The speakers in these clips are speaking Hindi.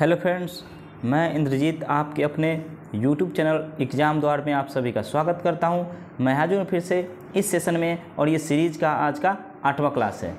हेलो फ्रेंड्स मैं इंद्रजीत आपके अपने यूट्यूब चैनल एग्ज़ाम द्वार में आप सभी का स्वागत करता हूं मैं हाजिर हूँ फिर से इस सेशन में और ये सीरीज़ का आज का आठवां क्लास है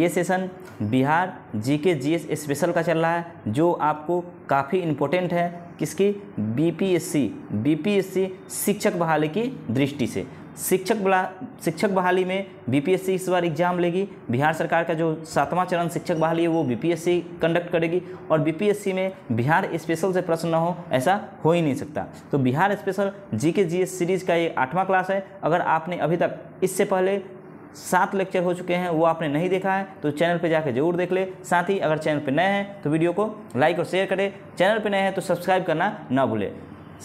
ये सेशन बिहार जी के जी एस स्पेशल का चल रहा है जो आपको काफ़ी इम्पोर्टेंट है किसकी बीपीएससी बीपीएससी शिक्षक बहाली की दृष्टि से शिक्षक बला शिक्षक बहाली में बीपीएससी इस बार एग्जाम लेगी बिहार सरकार का जो सातवां चरण शिक्षक बहाली है वो बीपीएससी कंडक्ट करेगी और बीपीएससी में बिहार स्पेशल से प्रश्न ना हो ऐसा हो ही नहीं सकता तो बिहार स्पेशल जी के जी सीरीज़ का ये आठवां क्लास है अगर आपने अभी तक इससे पहले सात लेक्चर हो चुके हैं वो आपने नहीं देखा है तो चैनल पे जाकर जरूर देख ले साथ ही अगर चैनल पे नए हैं तो वीडियो को लाइक और शेयर करें चैनल पे नए हैं तो सब्सक्राइब करना ना भूलें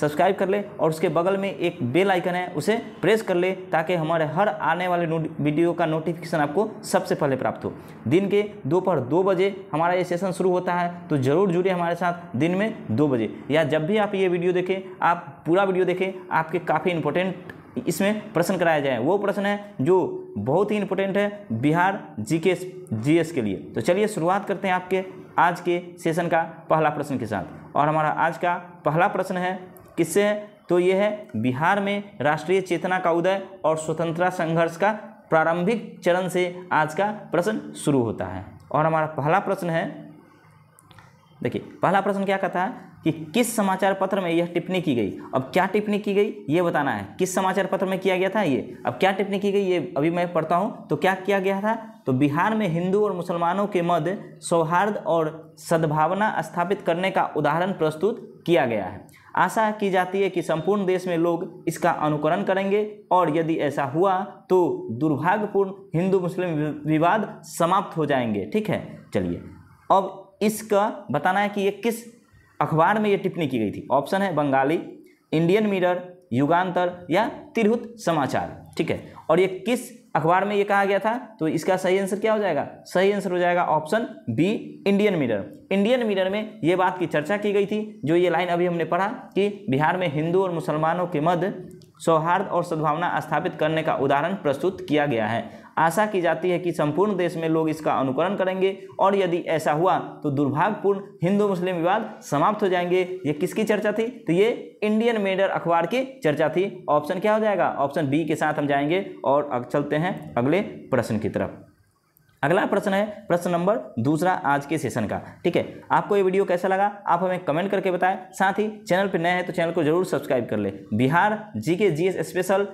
सब्सक्राइब कर ले और उसके बगल में एक बेल आइकन है उसे प्रेस कर ले ताकि हमारे हर आने वाले वीडियो का नोटिफिकेशन आपको सबसे पहले प्राप्त हो दिन के दोपहर दो बजे हमारा ये सेशन शुरू होता है तो ज़रूर जुड़े हमारे साथ दिन में दो बजे या जब भी आप ये वीडियो देखें आप पूरा वीडियो देखें आपके काफ़ी इंपॉर्टेंट इसमें प्रश्न कराया जाए वो प्रश्न है जो बहुत ही इंपॉर्टेंट है बिहार जीके जीएस के लिए तो चलिए शुरुआत करते हैं आपके आज के सेशन का पहला प्रश्न के साथ और हमारा आज का पहला प्रश्न है किससे है तो ये है बिहार में राष्ट्रीय चेतना का उदय और स्वतंत्रता संघर्ष का प्रारंभिक चरण से आज का प्रश्न शुरू होता है और हमारा पहला प्रश्न है देखिए पहला प्रश्न क्या कहता है कि किस समाचार पत्र में यह टिप्पणी की गई अब क्या टिप्पणी की गई ये बताना है किस समाचार पत्र में किया गया था ये अब क्या टिप्पणी की गई ये अभी मैं पढ़ता हूँ तो क्या किया गया था तो बिहार में हिंदू और मुसलमानों के मध्य सौहार्द और सद्भावना स्थापित करने का उदाहरण प्रस्तुत किया गया है आशा की जाती है कि संपूर्ण देश में लोग इसका अनुकरण करेंगे और यदि ऐसा हुआ तो दुर्भाग्यपूर्ण हिंदू मुस्लिम विवाद समाप्त हो जाएंगे ठीक है चलिए अब इसका बताना है कि ये किस अखबार में ये टिप्पणी की गई थी ऑप्शन है बंगाली इंडियन मिरर युगांतर या तिरहुत समाचार ठीक है और ये किस अखबार में ये कहा गया था तो इसका सही आंसर क्या हो जाएगा सही आंसर हो जाएगा option B Indian Mirror Indian Mirror में ये बात की चर्चा की गई थी जो ये लाइन अभी हमने पढ़ा कि बिहार में हिंदू और मुसलमानों के मध्य सौहार्द और सद्भावना स्थापित करने का उदाहरण प्रस्तुत किया गया है आशा की जाती है कि संपूर्ण देश में लोग इसका अनुकरण करेंगे और यदि ऐसा हुआ तो दुर्भाग्यपूर्ण हिंदू मुस्लिम विवाद समाप्त हो जाएंगे ये किसकी चर्चा थी तो ये इंडियन मेडर अखबार की चर्चा थी ऑप्शन क्या हो जाएगा ऑप्शन बी के साथ हम जाएंगे और चलते हैं अगले प्रश्न की तरफ अगला प्रश्न है प्रश्न नंबर दूसरा आज के सेशन का ठीक है आपको ये वीडियो कैसा लगा आप हमें कमेंट करके बताएं साथ ही चैनल पर नए हैं तो चैनल को जरूर सब्सक्राइब कर ले Bihar GK GS special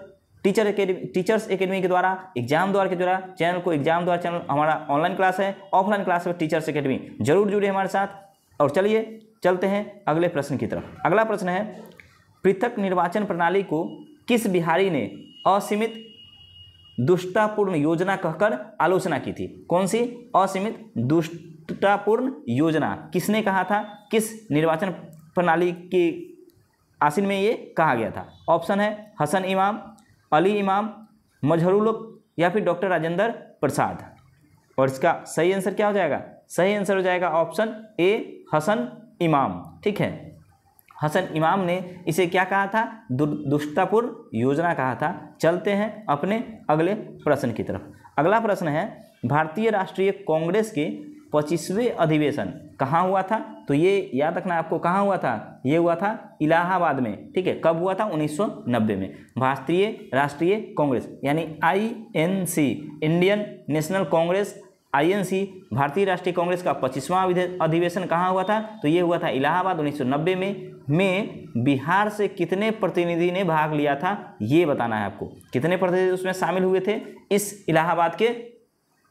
teacher Teachers Academy के द्वारा एग्जाम द्वार के द्वारा चैनल को एग्जाम द्वारा चैनल हमारा ऑनलाइन क्लास है ऑफलाइन क्लास है टीचर्स एकेडमी जरूर जुड़े हमारे साथ और चलिए चलते हैं अगले प्रश्न की तरफ अगला प्रश्न है पृथक निर्वाचन प्रणाली को किस बिहारी ने असीमित दुष्टापूर्ण योजना कहकर आलोचना की थी कौन सी असीमित दुष्टापूर्ण योजना किसने कहा था किस निर्वाचन प्रणाली के आसिन में ये कहा गया था ऑप्शन है हसन इमाम अली इमाम मजहरूल या फिर डॉक्टर राजेंद्र प्रसाद और इसका सही आंसर क्या हो जाएगा सही आंसर हो जाएगा ऑप्शन ए हसन इमाम ठीक है हसन इमाम ने इसे क्या कहा था दुष्टापुर योजना कहा था चलते हैं अपने अगले प्रश्न की तरफ अगला प्रश्न है भारतीय राष्ट्रीय कांग्रेस के पच्चीसवें अधिवेशन कहाँ हुआ था तो ये याद रखना आपको कहाँ हुआ था ये हुआ था इलाहाबाद में ठीक है कब हुआ था 1990 में भारतीय राष्ट्रीय कांग्रेस यानी INC Indian National Congress INC भारतीय राष्ट्रीय कांग्रेस का पच्चीसवां अधिवेशन कहाँ हुआ था तो ये हुआ था इलाहाबाद 1990 में में बिहार से कितने प्रतिनिधि ने भाग लिया था ये बताना है आपको कितने प्रतिनिधि उसमें शामिल हुए थे इस इलाहाबाद के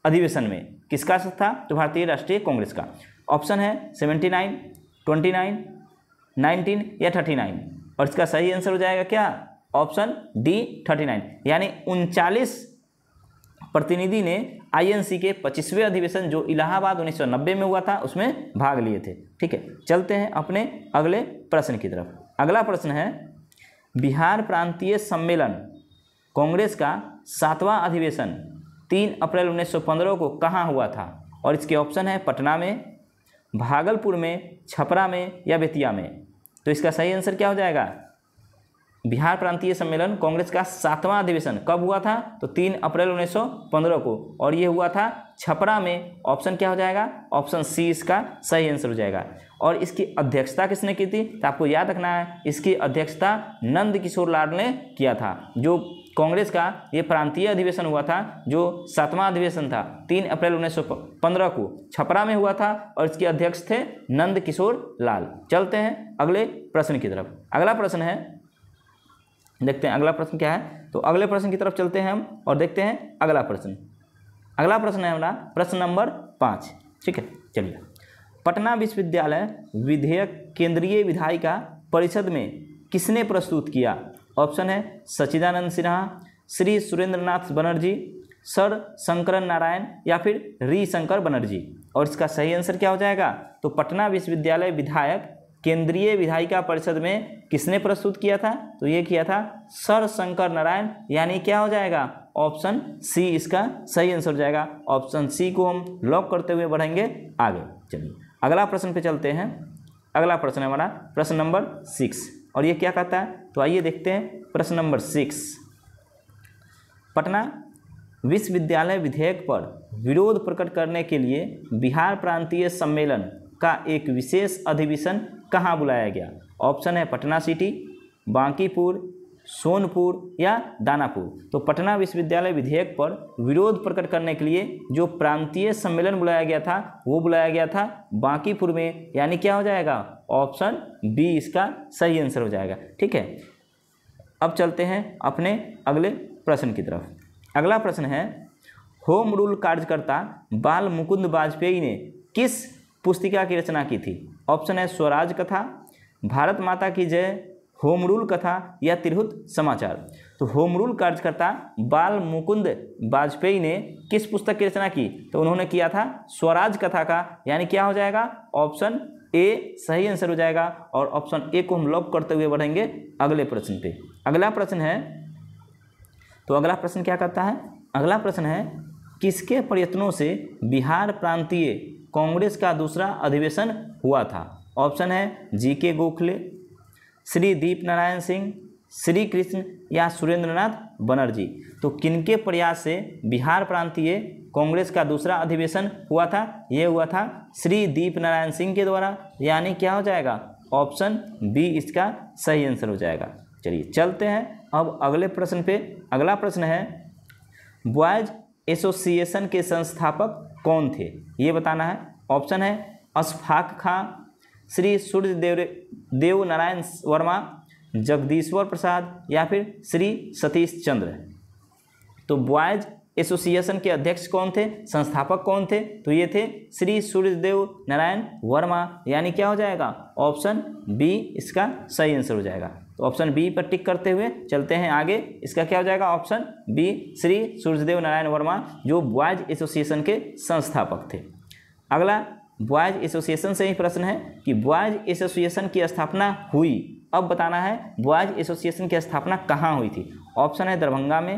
अधिवेशन में किसका था तो भारतीय राष्ट्रीय कांग्रेस का ऑप्शन है seventy nine twenty nine nineteen या थर्टी नाइन और इसका सही आंसर हो जाएगा क्या ऑप्शन डी थर्टी नाइन यानी उनचालीस प्रतिनिधि ने आईएनसी के 25वें अधिवेशन जो इलाहाबाद 1990 में हुआ था उसमें भाग लिए थे ठीक है चलते हैं अपने अगले प्रश्न की तरफ अगला प्रश्न है बिहार प्रांतीय सम्मेलन कांग्रेस का सातवां अधिवेशन 3 अप्रैल 1915 को कहाँ हुआ था और इसके ऑप्शन है पटना में भागलपुर में छपरा में या बेतिया में तो इसका सही आंसर क्या हो जाएगा बिहार प्रांतीय सम्मेलन कांग्रेस का सातवां अधिवेशन कब हुआ था तो तीन अप्रैल 1915 को और ये हुआ था छपरा में ऑप्शन क्या हो जाएगा ऑप्शन सी इसका सही आंसर हो जाएगा और इसकी अध्यक्षता किसने की थी तो आपको याद रखना है इसकी अध्यक्षता नंद किशोर लाल ने किया था जो कांग्रेस का ये प्रांतीय अधिवेशन हुआ था जो सातवां अधिवेशन था तीन अप्रैल पंद्रह को छपरा में हुआ था और इसके अध्यक्ष थे नंद किशोर लाल चलते हैं अगले प्रश्न की तरफ अगला प्रश्न है देखते हैं अगला प्रश्न क्या है तो अगले प्रश्न की तरफ चलते हैं हम और देखते हैं अगला प्रश्न अगला प्रश्न है हमारा प्रश्न नंबर पाँच ठीक है चलिए पटना विश्वविद्यालय विधेयक केंद्रीय विधायिका परिषद में किसने प्रस्तुत किया ऑप्शन है सचिदानंद सिन्हा श्री सुरेंद्रनाथ बनर्जी सर शंकरन नारायण या फिर री शंकर बनर्जी और इसका सही आंसर क्या हो जाएगा तो पटना विश्वविद्यालय विधायक केंद्रीय विधायिका परिषद में किसने प्रस्तुत किया था तो ये किया था सर शंकर नारायण यानी क्या हो जाएगा ऑप्शन सी इसका सही आंसर हो जाएगा ऑप्शन सी को हम लॉक करते हुए बढ़ेंगे आगे चलिए अगला प्रश्न पे चलते हैं अगला प्रश्न है हमारा प्रश्न नंबर सिक्स और ये क्या कहता है तो आइए देखते हैं प्रश्न नंबर सिक्स पटना विश्वविद्यालय विधेयक पर विरोध प्रकट करने के लिए बिहार प्रांतीय सम्मेलन का एक विशेष अधिवेशन कहाँ बुलाया गया ऑप्शन है पटना सिटी बांकीपुर सोनपुर या दानापुर तो पटना विश्वविद्यालय विधेयक पर विरोध प्रकट करने के लिए जो प्रांतीय सम्मेलन बुलाया गया था वो बुलाया गया था बांकीपुर में यानी क्या हो जाएगा ऑप्शन बी इसका सही आंसर हो जाएगा ठीक है अब चलते हैं अपने अगले प्रश्न की तरफ अगला प्रश्न है होम रूल कार्यकर्ता बाल मुकुंद वाजपेयी ने किस पुस्तिका की रचना की थी ऑप्शन है स्वराज कथा भारत माता की जय होम रूल कथा या तिरहुत समाचार तो होम रूल कार्यकर्ता बाल मुकुंद वाजपेयी ने किस पुस्तक की रचना की तो उन्होंने किया था स्वराज कथा का यानी क्या हो जाएगा ऑप्शन ए सही आंसर हो जाएगा और ऑप्शन ए को हम लॉक करते हुए बढ़ेंगे अगले प्रश्न पे अगला प्रश्न है तो अगला प्रश्न क्या करता है अगला प्रश्न है किसके प्रयत्नों से बिहार प्रांतीय कांग्रेस का दूसरा अधिवेशन हुआ था ऑप्शन है जी के गोखले श्री दीप नारायण सिंह श्री कृष्ण या सुरेंद्रनाथ बनर्जी तो किनके प्रयास से बिहार प्रांतीय कांग्रेस का दूसरा अधिवेशन हुआ था यह हुआ था श्री दीप नारायण सिंह के द्वारा यानी क्या हो जाएगा ऑप्शन बी इसका सही आंसर हो जाएगा चलिए चलते हैं अब अगले प्रश्न पे अगला प्रश्न है बॉयज एसोसिएशन के संस्थापक कौन थे ये बताना है ऑप्शन है अशफाक खां श्री सूर्य देवरे देव नारायण वर्मा जगदीश्वर प्रसाद या फिर श्री सतीश चंद्र तो बॉयज एसोसिएशन के अध्यक्ष कौन थे संस्थापक कौन थे तो ये थे श्री सूर्यदेव नारायण वर्मा यानी क्या हो जाएगा ऑप्शन बी इसका सही आंसर हो जाएगा तो ऑप्शन बी पर टिक करते हुए चलते हैं आगे इसका क्या हो जाएगा ऑप्शन बी श्री सूर्यदेव नारायण वर्मा जो बॉयज एसोसिएशन के संस्थापक थे अगला बॉयज एसोसिएशन से ही प्रश्न है कि बॉयज एसोसिएशन की स्थापना हुई अब बताना है बॉयज एसोसिएशन की स्थापना कहाँ हुई थी ऑप्शन है दरभंगा में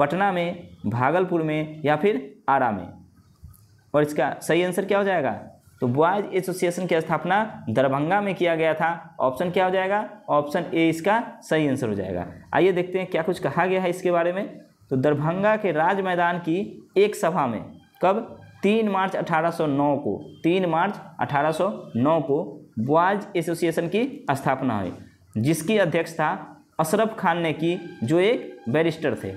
पटना में भागलपुर में या फिर आरा में और इसका सही आंसर क्या हो जाएगा तो बॉयज एसोसिएशन की स्थापना दरभंगा में किया गया था ऑप्शन क्या हो जाएगा ऑप्शन ए इसका सही आंसर हो जाएगा आइए देखते हैं क्या कुछ कहा गया है इसके बारे में तो दरभंगा के राज मैदान की एक सभा में कब तीन मार्च 1809 को तीन मार्च 1809 को बॉयज एसोसिएशन की स्थापना हुई जिसकी अध्यक्षता अशरफ खान ने की जो एक बैरिस्टर थे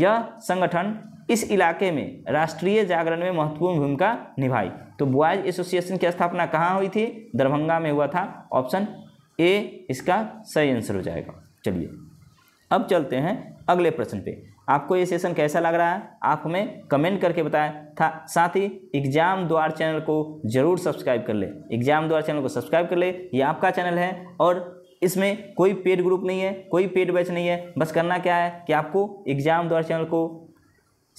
यह संगठन इस इलाके में राष्ट्रीय जागरण में महत्वपूर्ण भूमिका निभाई तो बॉयज एसोसिएशन की स्थापना कहाँ हुई थी दरभंगा में हुआ था ऑप्शन ए इसका सही आंसर हो जाएगा चलिए अब चलते हैं अगले प्रश्न पे आपको ये सेशन कैसा लग रहा है आप हमें कमेंट करके बताएं था साथ ही एग्जाम द्वार चैनल को जरूर सब्सक्राइब कर ले एग्जाम द्वार चैनल को सब्सक्राइब कर ले ये आपका चैनल है और इसमें कोई पेड ग्रुप नहीं है कोई पेड बैच नहीं है बस करना क्या है कि आपको एग्जाम द्वार चैनल को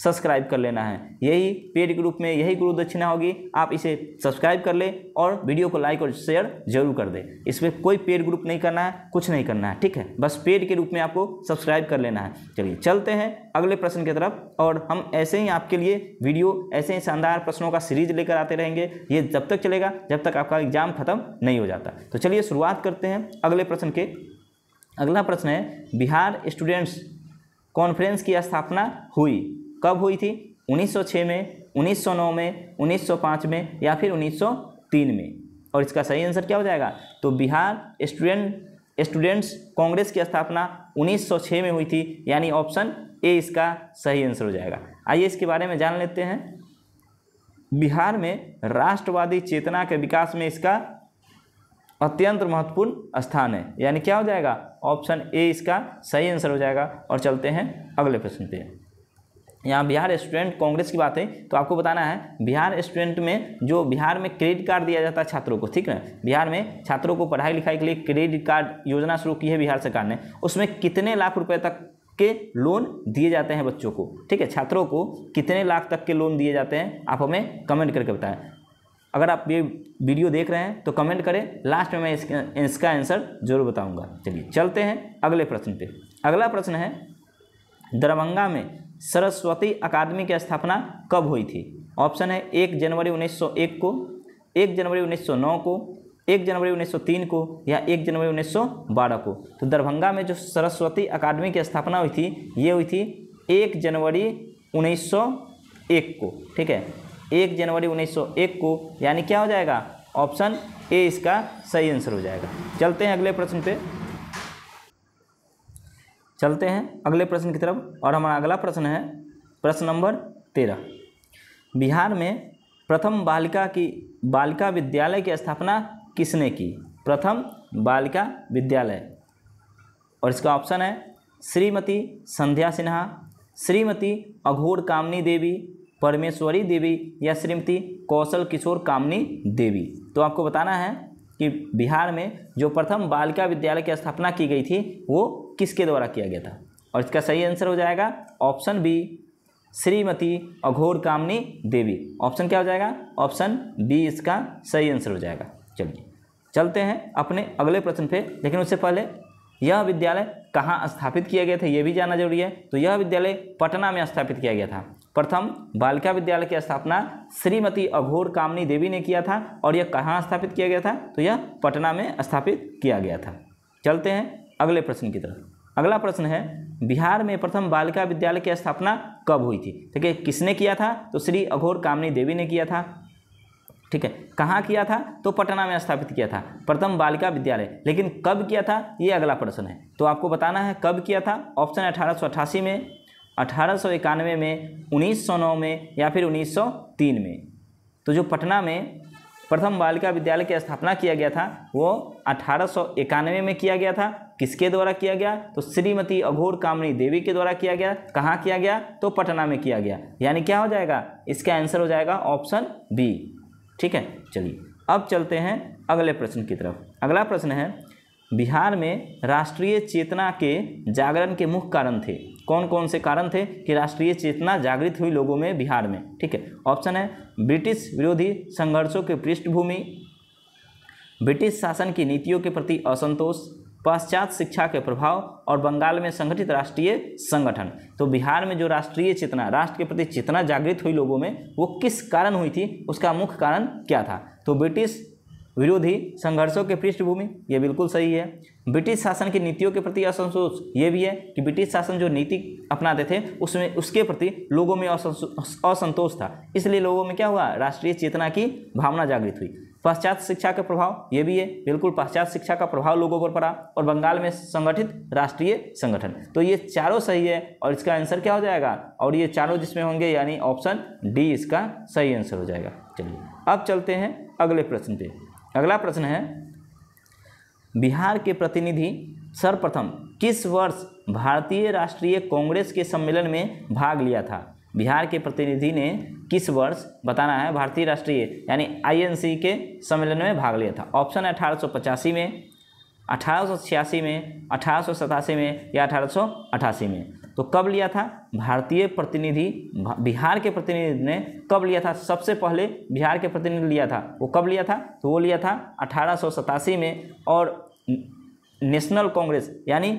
सब्सक्राइब कर लेना है यही पेड ग्रुप में यही गुरु दक्षिणा होगी आप इसे सब्सक्राइब कर लें और वीडियो को लाइक और शेयर जरूर कर दें इसमें कोई पेड ग्रुप नहीं करना है कुछ नहीं करना है ठीक है बस पेड के रूप में आपको सब्सक्राइब कर लेना है चलिए चलते हैं अगले प्रश्न की तरफ और हम ऐसे ही आपके लिए वीडियो ऐसे ही शानदार प्रश्नों का सीरीज लेकर आते रहेंगे ये जब तक चलेगा जब तक आपका एग्जाम खत्म नहीं हो जाता तो चलिए शुरुआत करते हैं अगले प्रश्न के अगला प्रश्न है बिहार स्टूडेंट्स कॉन्फ्रेंस की स्थापना हुई कब हुई थी 1906 में 1909 में 1905 में या फिर 1903 में और इसका सही आंसर क्या हो जाएगा तो बिहार स्टूडेंट स्टूडेंट्स कांग्रेस की स्थापना 1906 में हुई थी यानी ऑप्शन ए इसका सही आंसर हो जाएगा आइए इसके बारे में जान लेते हैं बिहार में राष्ट्रवादी चेतना के विकास में इसका अत्यंत महत्वपूर्ण स्थान है यानी क्या हो जाएगा ऑप्शन ए इसका सही आंसर हो जाएगा और चलते हैं अगले प्रश्न पे यहाँ बिहार स्टूडेंट कांग्रेस की बात है तो आपको बताना है बिहार स्टूडेंट में जो बिहार में क्रेडिट कार्ड दिया जाता है छात्रों को ठीक है बिहार में छात्रों को पढ़ाई लिखाई के लिए क्रेडिट कार्ड योजना शुरू की है बिहार सरकार ने उसमें कितने लाख रुपए तक के लोन दिए जाते हैं बच्चों को ठीक है छात्रों को कितने लाख तक के लोन दिए जाते हैं आप हमें कमेंट करके बताएं अगर आप ये वीडियो देख रहे हैं तो कमेंट करें लास्ट में मैं इसका इसका आंसर जरूर बताऊंगा चलिए चलते हैं अगले प्रश्न पे अगला प्रश्न है दरभंगा में सरस्वती अकादमी की स्थापना कब हुई थी ऑप्शन है एक जनवरी 1901 को एक जनवरी 1909 को एक जनवरी 1903 को या एक जनवरी 1912 को तो दरभंगा में जो सरस्वती अकादमी की स्थापना हुई थी ये हुई थी एक जनवरी 1901 को ठीक है एक जनवरी 1901 को यानी क्या हो जाएगा ऑप्शन ए इसका सही आंसर हो जाएगा चलते हैं अगले प्रश्न पे चलते हैं अगले प्रश्न की तरफ और हमारा अगला प्रश्न है प्रश्न नंबर तेरह बिहार में प्रथम बालिका की बालिका विद्यालय की स्थापना किसने की प्रथम बालिका विद्यालय और इसका ऑप्शन है श्रीमती संध्या सिन्हा श्रीमती अघोर कामनी देवी परमेश्वरी देवी या श्रीमती कौशल किशोर कामनी देवी तो आपको बताना है कि बिहार में जो प्रथम बालिका विद्यालय की स्थापना की गई थी वो किसके द्वारा किया गया था और इसका सही आंसर हो जाएगा option B Shrimati Aghore Kamini Devi option क्या हो जाएगा ऑप्शन बी इसका सही आंसर हो जाएगा चलिए चलते हैं अपने अगले प्रश्न पे लेकिन उससे पहले यह विद्यालय कहाँ स्थापित किया गया था यह भी जानना जरूरी है तो यह विद्यालय पटना में स्थापित किया गया था प्रथम बालिका विद्यालय की स्थापना श्रीमती अघोर कामनी देवी ने किया था और यह कहाँ स्थापित किया गया था तो यह पटना में स्थापित किया गया था चलते हैं अगले प्रश्न की तरफ अगला प्रश्न है बिहार में प्रथम बालिका विद्यालय की स्थापना कब हुई थी ठीक है किसने किया था तो श्री अघोर कामनी देवी ने किया था ठीक है कहाँ किया था तो पटना में स्थापित किया था प्रथम बालिका विद्यालय लेकिन कब किया था ये अगला प्रश्न है तो आपको बताना है कब किया था ऑप्शन अठारह में अठारह में उन्नीस में या फिर उन्नीस में तो जो पटना में प्रथम बालिका विद्यालय की स्थापना किया गया था वो अठारह में किया गया था किसके द्वारा किया गया तो श्रीमती अघोर कामणी देवी के द्वारा किया गया कहाँ किया गया तो पटना में किया गया यानी क्या हो जाएगा इसका आंसर हो जाएगा ऑप्शन बी ठीक है चलिए अब चलते हैं अगले प्रश्न की तरफ अगला प्रश्न है बिहार में राष्ट्रीय चेतना के जागरण के मुख्य कारण थे कौन कौन से कारण थे कि राष्ट्रीय चेतना जागृत हुई लोगों में बिहार में ठीक है ऑप्शन है ब्रिटिश विरोधी संघर्षों की पृष्ठभूमि ब्रिटिश शासन की नीतियों के प्रति असंतोष पाश्चात्य शिक्षा के प्रभाव और बंगाल में संगठित राष्ट्रीय संगठन तो बिहार में जो राष्ट्रीय चेतना राष्ट्र के प्रति चेतना जागृत हुई लोगों में वो किस कारण हुई थी उसका मुख्य कारण क्या था तो ब्रिटिश विरोधी संघर्षों के पृष्ठभूमि ये बिल्कुल सही है ब्रिटिश शासन की नीतियों के प्रति असंतोष ये भी है कि ब्रिटिश शासन जो नीति अपनाते थे उसमें उसके प्रति लोगों में असंतोष था इसलिए लोगों में क्या हुआ राष्ट्रीय चेतना की भावना जागृत हुई पाश्चात्य शिक्षा का प्रभाव ये भी है बिल्कुल पाश्चात शिक्षा का प्रभाव लोगों पर पड़ा और बंगाल में संगठित राष्ट्रीय संगठन तो ये चारों सही है और इसका आंसर क्या हो जाएगा और ये चारों जिसमें होंगे यानी ऑप्शन डी इसका सही आंसर हो जाएगा चलिए अब चलते हैं अगले प्रश्न पे अगला प्रश्न है बिहार के प्रतिनिधि सर्वप्रथम किस वर्ष भारतीय राष्ट्रीय कांग्रेस के सम्मेलन में भाग लिया था बिहार के प्रतिनिधि ने किस वर्ष बताना है भारतीय राष्ट्रीय यानी आईएनसी के सम्मेलन में भाग लिया था ऑप्शन है अठारह में अठारह में अठारह में या अठारह में तो कब लिया था भारतीय प्रतिनिधि बिहार के प्रतिनिधि ने कब लिया था सबसे पहले बिहार के प्रतिनिधि लिया था वो कब लिया था तो वो लिया था अठारह में और नेशनल कांग्रेस यानी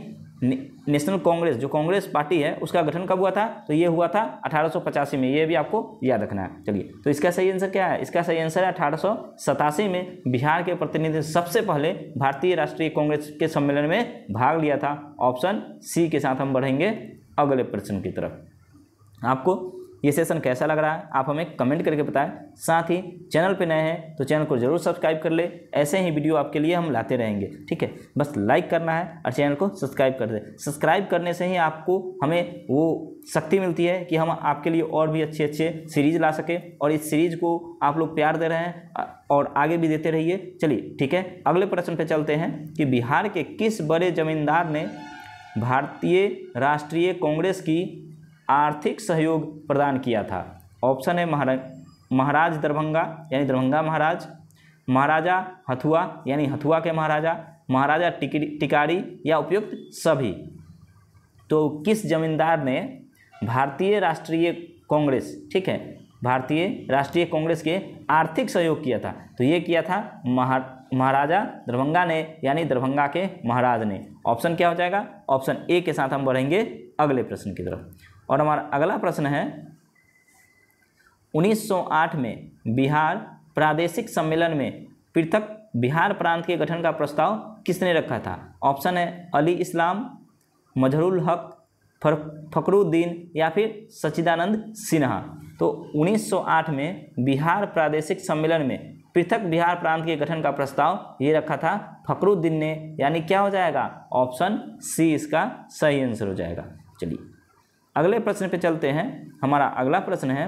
नेशनल कांग्रेस जो कांग्रेस पार्टी है उसका गठन कब हुआ था तो ये हुआ था अठारह में ये भी आपको याद रखना है चलिए तो इसका सही आंसर क्या है इसका सही आंसर है अठारह में बिहार के प्रतिनिधि सबसे पहले भारतीय राष्ट्रीय कांग्रेस के सम्मेलन में भाग लिया था ऑप्शन सी के साथ हम बढ़ेंगे अगले प्रश्न की तरफ आपको ये सेशन कैसा लग रहा है आप हमें कमेंट करके बताएं साथ ही चैनल पे नए हैं तो चैनल को जरूर सब्सक्राइब कर ले ऐसे ही वीडियो आपके लिए हम लाते रहेंगे ठीक है बस लाइक करना है और चैनल को सब्सक्राइब कर दे सब्सक्राइब करने से ही आपको हमें वो शक्ति मिलती है कि हम आपके लिए और भी अच्छे अच्छे सीरीज ला सकें और इस सीरीज को आप लोग प्यार दे रहे हैं और आगे भी देते रहिए चलिए ठीक है अगले प्रश्न पर चलते हैं कि बिहार के किस बड़े जमींदार ने भारतीय राष्ट्रीय कांग्रेस की आर्थिक सहयोग प्रदान किया था ऑप्शन है महारा महाराज दरभंगा यानी दरभंगा महाराज महाराजा हथुआ यानी हथुआ के महाराजा महाराजा टिकारी या उपयुक्त सभी तो किस जमींदार ने भारतीय राष्ट्रीय कांग्रेस ठीक है भारतीय राष्ट्रीय कांग्रेस के आर्थिक सहयोग किया था तो ये किया था महा महाराजा दरभंगा ने यानी दरभंगा के महाराज ने ऑप्शन क्या हो जाएगा ऑप्शन ए के साथ हम बढ़ेंगे अगले प्रश्न की तरफ और हमारा अगला प्रश्न है 1908 में बिहार प्रादेशिक सम्मेलन में पृथक बिहार प्रांत के गठन का प्रस्ताव किसने रखा था ऑप्शन है अली इस्लाम मजहरुल हक फखरुद्दीन या फिर सच्चिदानंद सिन्हा तो 1908 में बिहार प्रादेशिक सम्मेलन में पृथक बिहार प्रांत के गठन का प्रस्ताव ये रखा था फकरुद्दीन ने यानी क्या हो जाएगा ऑप्शन सी इसका सही आंसर हो जाएगा चलिए अगले प्रश्न पे चलते हैं हमारा अगला प्रश्न है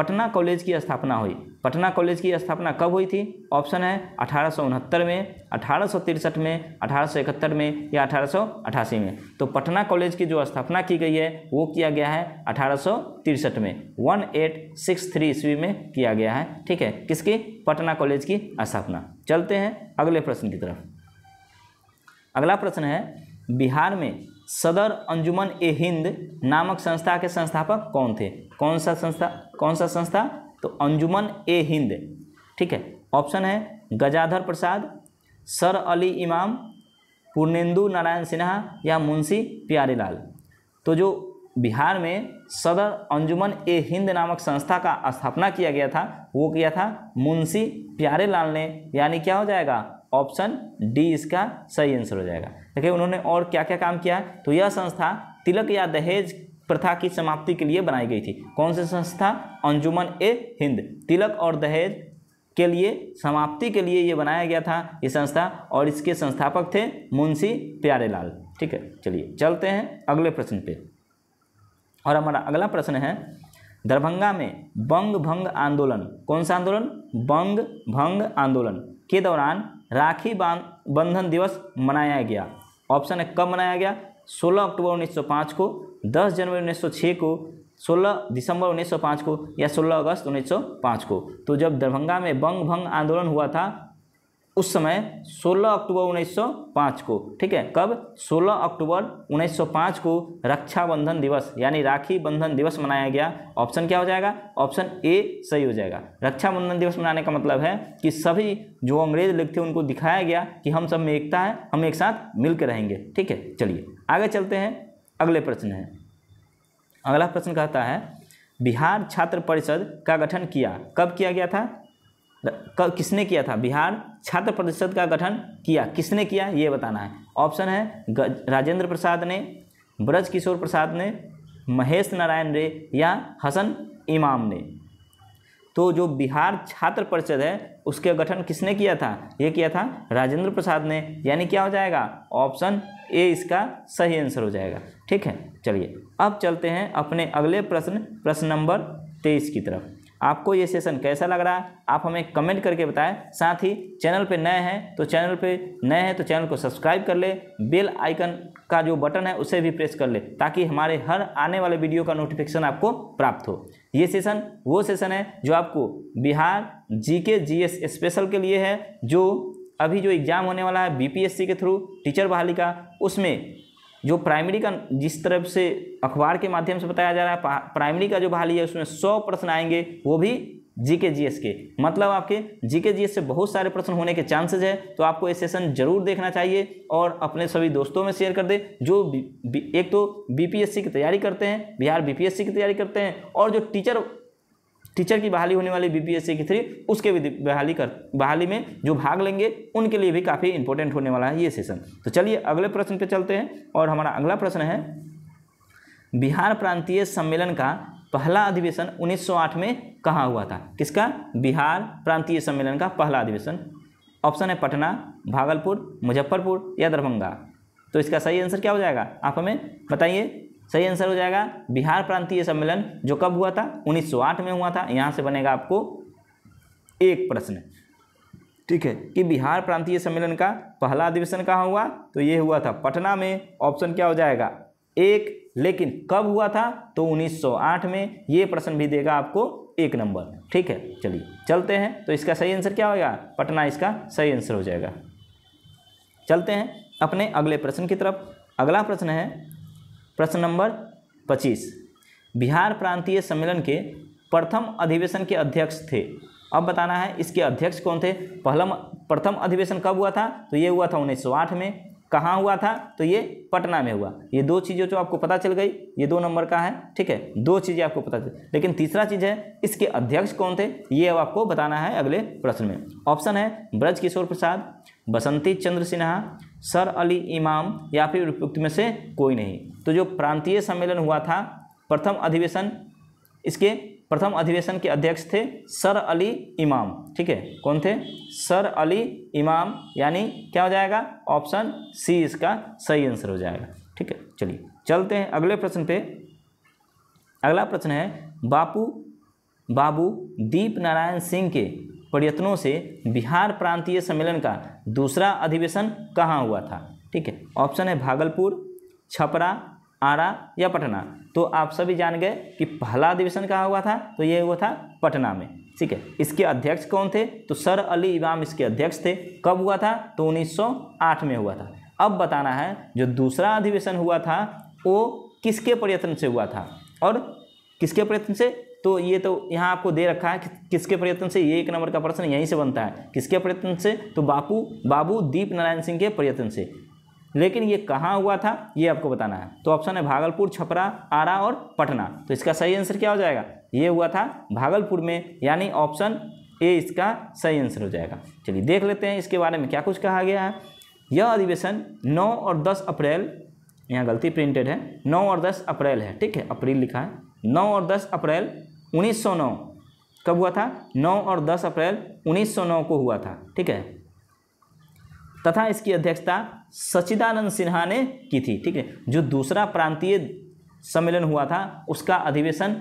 पटना कॉलेज की स्थापना हुई पटना कॉलेज की स्थापना कब हुई थी ऑप्शन है अठारह में अठारह में अठारह में या अठारह में तो पटना कॉलेज की जो स्थापना की गई है वो किया गया है अठारह में वन एट सिक्स थ्री ईस्वी में किया गया है ठीक है किसकी पटना कॉलेज की स्थापना चलते हैं अगले प्रश्न की तरफ अगला प्रश्न है बिहार में सदर अंजुमन ए हिंद नामक संस्था के संस्थापक कौन थे कौन सा संस्था कौन सा संस्था तो अंजुमन ए हिंद ठीक है ऑप्शन है गजाधर प्रसाद सर अली इमाम पूर्णेंदु नारायण सिन्हा या मुंशी प्यारेलाल तो जो बिहार में सदर अंजुमन ए हिंद नामक संस्था का स्थापना किया गया था वो किया था मुंशी प्यारेलाल ने यानी क्या हो जाएगा ऑप्शन डी इसका सही आंसर हो जाएगा देखिए उन्होंने और क्या क्या काम किया तो यह संस्था तिलक या दहेज प्रथा की समाप्ति के लिए बनाई गई थी कौन सी संस्था अंजुमन ए हिंद तिलक और दहेज के लिए समाप्ति के लिए ये बनाया गया था ये संस्था और इसके संस्थापक थे मुंशी प्यारेलाल ठीक है चलिए चलते हैं अगले प्रश्न पे और हमारा अगला प्रश्न है दरभंगा में बंग भंग आंदोलन कौन सा आंदोलन बंग भंग आंदोलन के दौरान राखी बंधन दिवस मनाया गया ऑप्शन है कब मनाया गया 16 अक्टूबर 1905 को 10 जनवरी 1906 को 16 दिसंबर 1905 को या 16 अगस्त 1905 को तो जब दरभंगा में बंग भंग आंदोलन हुआ था उस समय 16 अक्टूबर 1905 को ठीक है कब 16 अक्टूबर 1905 को रक्षाबंधन दिवस यानी राखी बंधन दिवस मनाया गया ऑप्शन क्या हो जाएगा ऑप्शन ए सही हो जाएगा रक्षाबंधन दिवस मनाने का मतलब है कि सभी जो अंग्रेज लोग थे उनको दिखाया गया कि हम सब में एकता है हम एक साथ मिलकर रहेंगे ठीक है चलिए आगे चलते हैं अगले प्रश्न है अगला प्रश्न कहता है बिहार छात्र परिषद का गठन किया कब किया गया था किसने किया था बिहार छात्र परिषद का गठन किया किसने किया ये बताना है ऑप्शन है राजेंद्र प्रसाद ने ब्रज किशोर प्रसाद ने महेश नारायण रे या हसन इमाम ने तो जो बिहार छात्र परिषद है उसके गठन किसने किया था ये किया था राजेंद्र प्रसाद ने यानी क्या हो जाएगा ऑप्शन ए इसका सही आंसर हो जाएगा ठीक है चलिए अब चलते हैं अपने अगले प्रश्न प्रश्न नंबर तेईस की तरफ आपको ये सेशन कैसा लग रहा है आप हमें कमेंट करके बताएं साथ ही चैनल पे नए हैं तो चैनल पे नए हैं तो चैनल को सब्सक्राइब कर ले बेल आइकन का जो बटन है उसे भी प्रेस कर ले ताकि हमारे हर आने वाले वीडियो का नोटिफिकेशन आपको प्राप्त हो ये सेशन वो सेशन है जो आपको बिहार जी के स्पेशल के लिए है जो अभी जो एग्ज़ाम होने वाला है बी के थ्रू टीचर बहाली का उसमें जो प्राइमरी का जिस तरफ से अखबार के माध्यम से बताया जा रहा है प्राइमरी का जो बहाली है उसमें सौ प्रश्न आएंगे वो भी जीके जीएस के मतलब आपके जीके जीएस से बहुत सारे प्रश्न होने के चांसेज है तो आपको ये सेशन जरूर देखना चाहिए और अपने सभी दोस्तों में शेयर कर दे जो बी, बी, एक तो बीपीएससी की तैयारी करते हैं बिहार बीपीएससी की तैयारी करते हैं और जो टीचर टीचर की बहाली होने वाली बीपीएससी की थ्री उसके भी बहाली कर बहाली में जो भाग लेंगे उनके लिए भी काफ़ी इंपॉर्टेंट होने वाला है ये सेशन तो चलिए अगले प्रश्न पे चलते हैं और हमारा अगला प्रश्न है बिहार प्रांतीय सम्मेलन का पहला अधिवेशन 1908 में कहाँ हुआ था किसका बिहार प्रांतीय सम्मेलन का पहला अधिवेशन ऑप्शन है पटना भागलपुर मुजफ्फरपुर या दरभंगा तो इसका सही आंसर क्या हो जाएगा आप हमें बताइए सही आंसर हो जाएगा बिहार प्रांतीय सम्मेलन जो कब हुआ था 1908 में हुआ था यहाँ से बनेगा आपको एक प्रश्न ठीक है कि बिहार प्रांतीय सम्मेलन का पहला अधिवेशन कहाँ हुआ तो ये हुआ था पटना में ऑप्शन क्या हो जाएगा एक लेकिन कब हुआ था तो 1908 में ये प्रश्न भी देगा आपको एक नंबर में ठीक है चलिए चलते हैं तो इसका सही आंसर क्या होगा पटना इसका सही आंसर हो जाएगा चलते हैं अपने अगले प्रश्न की तरफ अगला प्रश्न है प्रश्न नंबर पच्चीस बिहार प्रांतीय सम्मेलन के प्रथम अधिवेशन के अध्यक्ष थे अब बताना है इसके अध्यक्ष कौन थे पहला प्रथम अधिवेशन कब हुआ था तो ये हुआ था उन्नीस में कहाँ हुआ था तो ये पटना में हुआ ये दो चीज़ें जो आपको पता चल गई ये दो नंबर का है ठीक है दो चीज़ें आपको पता चल लेकिन तीसरा चीज़ है इसके अध्यक्ष कौन थे ये अब आपको बताना है अगले प्रश्न में ऑप्शन है ब्रज किशोर प्रसाद बसंती चंद्र सिन्हा सर अली इमाम या फिर उपयुक्त में से कोई नहीं तो जो प्रांतीय सम्मेलन हुआ था प्रथम अधिवेशन इसके प्रथम अधिवेशन के अध्यक्ष थे सर अली इमाम ठीक है कौन थे सर अली इमाम यानी क्या हो जाएगा ऑप्शन सी इसका सही आंसर हो जाएगा ठीक है चलिए चलते हैं अगले प्रश्न पे अगला प्रश्न है बापू बाबू दीप नारायण सिंह के प्रयत्नों से बिहार प्रांतीय सम्मेलन का दूसरा अधिवेशन कहाँ हुआ था ठीक है ऑप्शन है भागलपुर छपरा आरा या पटना तो आप सभी जान गए कि पहला अधिवेशन कहाँ हुआ था तो ये हुआ था पटना में ठीक है इसके अध्यक्ष कौन थे तो सर अली इमाम इसके अध्यक्ष थे कब हुआ था तो 1908 में हुआ था अब बताना है जो दूसरा अधिवेशन हुआ था वो किसके प्रयत्न से हुआ था और किसके प्रयत्न से तो ये तो यहाँ आपको दे रखा है कि, किसके प्रयत्न से ये एक नंबर का प्रश्न यहीं से बनता है किसके प्रयत्न से तो बापू बाबू दीप नारायण सिंह के प्रयत्न से लेकिन ये कहाँ हुआ था ये आपको बताना है तो ऑप्शन है भागलपुर छपरा आरा और पटना तो इसका सही आंसर क्या हो जाएगा ये हुआ था भागलपुर में यानी ऑप्शन ए इसका सही आंसर हो जाएगा चलिए देख लेते हैं इसके बारे में क्या कुछ कहा गया है यह अधिवेशन 9 और 10 अप्रैल यहाँ गलती प्रिंटेड है 9 और 10 अप्रैल है ठीक है अप्रैल लिखा है 9 और 10 अप्रैल 1909 कब हुआ था 9 और 10 अप्रैल 1909 को हुआ था ठीक है तथा इसकी अध्यक्षता सचिदानंद सिन्हा ने की थी ठीक है जो दूसरा प्रांतीय सम्मेलन हुआ था उसका अधिवेशन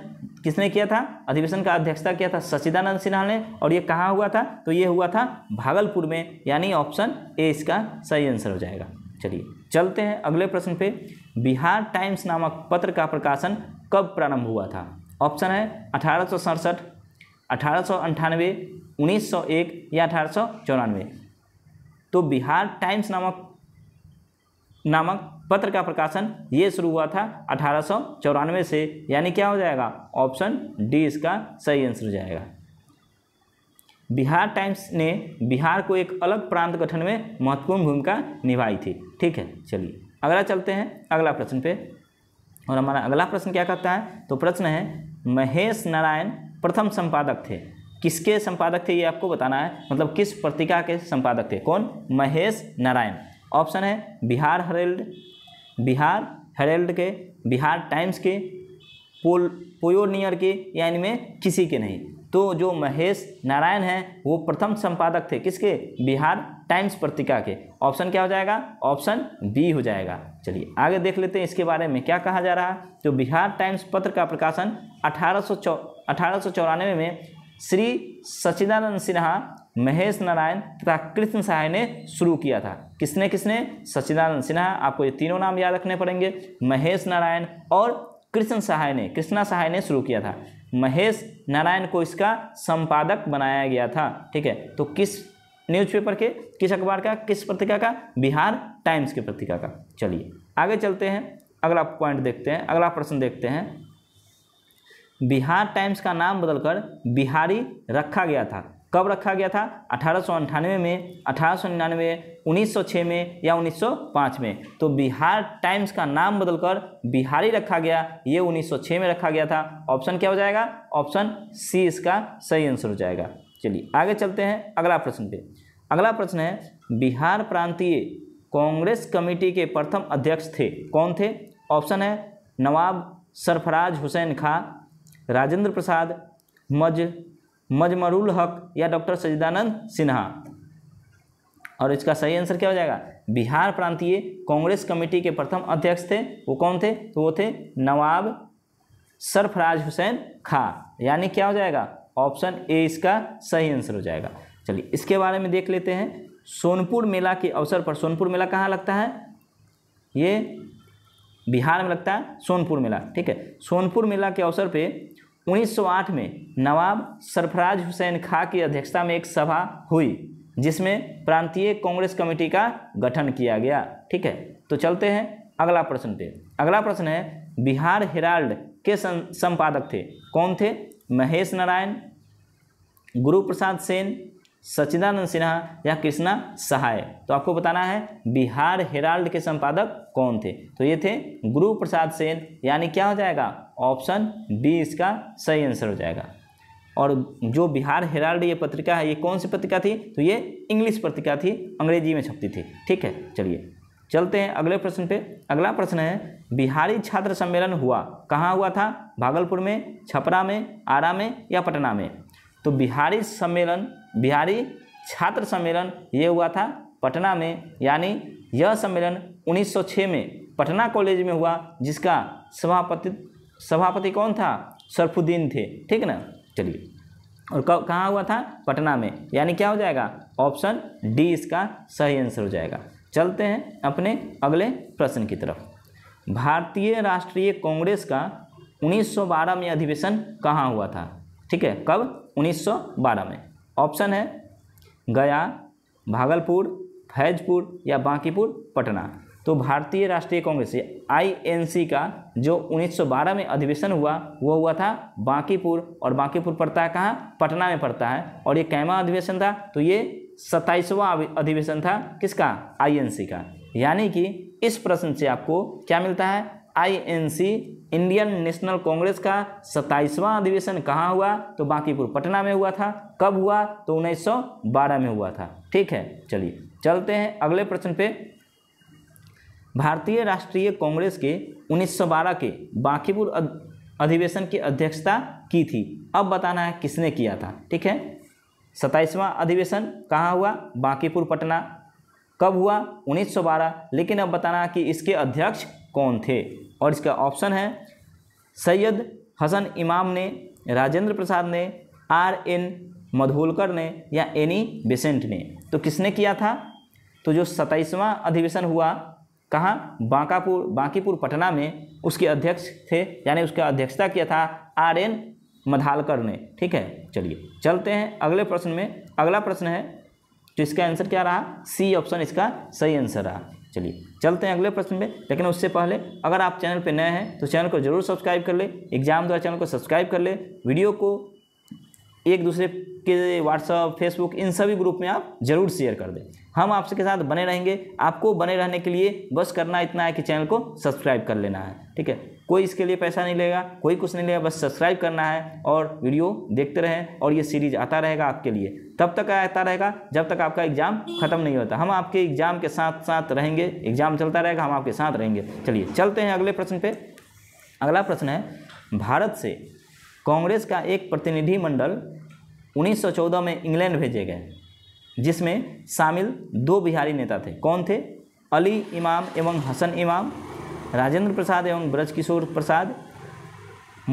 किसने किया था अधिवेशन का अध्यक्षता किया था सचिदानंद सिन्हा ने और ये कहाँ हुआ था तो ये हुआ था भागलपुर में यानी ऑप्शन ए इसका सही आंसर हो जाएगा चलिए चलते हैं अगले प्रश्न पे बिहार टाइम्स नामक पत्र का प्रकाशन कब प्रारंभ हुआ था ऑप्शन है अठारह सौ सड़सठ अठारह सौ अंठानवे उन्नीस सौ एक या अठारह सौ चौरानवे तो बिहार टाइम्स नामक नामक पत्र का प्रकाशन ये शुरू हुआ था अठारह से यानी क्या हो जाएगा ऑप्शन डी इसका सही आंसर हो जाएगा बिहार टाइम्स ने बिहार को एक अलग प्रांत गठन में महत्वपूर्ण भूमिका निभाई थी ठीक है चलिए अगला चलते हैं अगला प्रश्न पे और हमारा अगला प्रश्न क्या कहता है तो प्रश्न है महेश नारायण प्रथम संपादक थे किसके संपादक थे ये आपको बताना है मतलब किस पत्रिका के संपादक थे कौन महेश नारायण ऑप्शन है बिहार हेरल्ड बिहार हेरल्ड के बिहार टाइम्स के पोल पोयोनियर के या इनमें किसी के नहीं तो जो महेश नारायण हैं वो प्रथम संपादक थे किसके बिहार टाइम्स पत्रिका के ऑप्शन क्या हो जाएगा ऑप्शन बी हो जाएगा चलिए आगे देख लेते हैं इसके बारे में क्या कहा जा रहा है तो बिहार टाइम्स पत्र का प्रकाशन अठारह सौ में श्री सचिदानंद सिन्हा महेश नारायण तथा कृष्ण सहाय ने शुरू किया था किसने किसने सचिदानंद सिन्हा आपको ये तीनों नाम याद रखने पड़ेंगे महेश नारायण और कृष्ण सहाय ने कृष्णा सहाय ने शुरू किया था महेश नारायण को इसका संपादक बनाया गया था ठीक है तो किस न्यूज़पेपर के किस अखबार का किस पत्रिका का बिहार टाइम्स की पत्रिका का चलिए आगे चलते हैं अगला पॉइंट देखते हैं अगला प्रश्न देखते हैं बिहार टाइम्स का नाम बदलकर बिहारी रखा गया था कब रखा गया था अठारह में अठारह सौ 1906 में या 1905 में तो बिहार टाइम्स का नाम बदलकर बिहारी रखा गया ये 1906 में रखा गया था ऑप्शन क्या हो जाएगा ऑप्शन सी इसका सही आंसर हो जाएगा चलिए आगे चलते हैं अगला प्रश्न पे अगला प्रश्न है बिहार प्रांतीय कांग्रेस कमेटी के प्रथम अध्यक्ष थे कौन थे ऑप्शन है नवाब सरफराज हुसैन खां राजेंद्र प्रसाद मज मजमरुल हक या डॉक्टर सजिदानंद सिन्हा और इसका सही आंसर क्या हो जाएगा बिहार प्रांतीय कांग्रेस कमेटी के प्रथम अध्यक्ष थे वो कौन थे तो वो थे नवाब सरफराज हुसैन खां यानी क्या हो जाएगा ऑप्शन ए इसका सही आंसर हो जाएगा चलिए इसके बारे में देख लेते हैं सोनपुर मेला के अवसर पर सोनपुर मेला कहाँ लगता है ये बिहार में लगता है सोनपुर मेला ठीक है सोनपुर मेला के अवसर पे 1908 में नवाब सरफराज हुसैन खां की अध्यक्षता में एक सभा हुई जिसमें प्रांतीय कांग्रेस कमेटी का गठन किया गया ठीक है तो चलते हैं अगला प्रश्न पे अगला प्रश्न है बिहार हेराल्ड के संपादक थे कौन थे महेश नारायण गुरु प्रसाद सेन सचिदानंद सिन्हा या कृष्णा सहाय तो आपको बताना है बिहार हेराल्ड के संपादक कौन थे तो ये थे गुरु प्रसाद सेन यानी क्या हो जाएगा ऑप्शन बी इसका सही आंसर हो जाएगा और जो बिहार हेराल्ड ये पत्रिका है ये कौन सी पत्रिका थी तो ये इंग्लिश पत्रिका थी अंग्रेजी में छपती थी ठीक है चलिए चलते हैं अगले प्रश्न पे अगला प्रश्न है बिहारी छात्र सम्मेलन हुआ कहाँ हुआ था भागलपुर में छपरा में आरा में या पटना में तो बिहारी सम्मेलन बिहारी छात्र सम्मेलन ये हुआ था पटना में यानी यह सम्मेलन 1906 में पटना कॉलेज में हुआ जिसका सभापति सभापति कौन था सरफुद्दीन थे ठीक ना चलिए और कहाँ हुआ था पटना में यानी क्या हो जाएगा ऑप्शन डी इसका सही आंसर हो जाएगा चलते हैं अपने अगले प्रश्न की तरफ भारतीय राष्ट्रीय कांग्रेस का 1912 में अधिवेशन कहाँ हुआ था ठीक है कब 1912 में ऑप्शन है गया भागलपुर फैजपुर या बांकीपुर पटना तो भारतीय राष्ट्रीय कांग्रेस आईएनसी का जो 1912 में अधिवेशन हुआ वो हुआ था बांकीपुर और बांकीपुर पड़ता है कहाँ पटना में पड़ता है और ये कैमा अधिवेशन था तो ये सत्ताईसवां अधिवेशन था किसका आईएनसी का यानी कि इस प्रश्न से आपको क्या मिलता है आईएनसी इंडियन नेशनल कांग्रेस का सत्ताईसवां अधिवेशन कहाँ हुआ तो बांकीपुर पटना में हुआ था कब हुआ तो 1912 में हुआ था ठीक है चलिए चलते हैं अगले प्रश्न पे भारतीय राष्ट्रीय कांग्रेस के 1912 के बांकीपुर अधिवेशन की अध्यक्षता की थी अब बताना है किसने किया था ठीक है सत्ताईसवां अधिवेशन कहाँ हुआ बांकीपुर पटना कब हुआ 1912 लेकिन अब बताना कि इसके अध्यक्ष कौन थे और इसका ऑप्शन है सैयद हसन इमाम ने राजेंद्र प्रसाद ने आर एन मधोलकर ने या एनी बेसेंट ने तो किसने किया था तो जो सताईसवां अधिवेशन हुआ कहाँ बांकापुर बांकीपुर पटना में उसके अध्यक्ष थे यानी उसका अध्यक्षता किया था आर एन मधालकर ने ठीक है चलिए चलते हैं अगले प्रश्न में अगला प्रश्न है तो इसका आंसर क्या रहा सी ऑप्शन इसका सही आंसर रहा चलिए चलते हैं अगले प्रश्न में लेकिन उससे पहले अगर आप चैनल पर नए हैं तो चैनल को जरूर सब्सक्राइब कर ले एग्जाम द्वारा चैनल को सब्सक्राइब कर ले वीडियो को एक दूसरे के व्हाट्सअप फेसबुक इन सभी ग्रुप में आप जरूर शेयर कर दें हम आपके साथ बने रहेंगे आपको बने रहने के लिए बस करना इतना है कि चैनल को सब्सक्राइब कर लेना है ठीक है कोई इसके लिए पैसा नहीं लेगा कोई कुछ नहीं लेगा बस सब्सक्राइब करना है और वीडियो देखते रहें और ये सीरीज आता रहेगा आपके लिए तब तक आता रहेगा जब तक आपका एग्ज़ाम ख़त्म नहीं होता हम आपके एग्ज़ाम के साथ साथ रहेंगे एग्ज़ाम चलता रहेगा हम आपके साथ रहेंगे चलिए चलते हैं अगले प्रश्न पे अगला प्रश्न है भारत से कांग्रेस का एक प्रतिनिधिमंडल 1914 में इंग्लैंड भेजे गए जिसमें शामिल दो बिहारी नेता थे कौन थे अली इमाम एवं हसन इमाम राजेंद्र प्रसाद एवं ब्रजकिशोर प्रसाद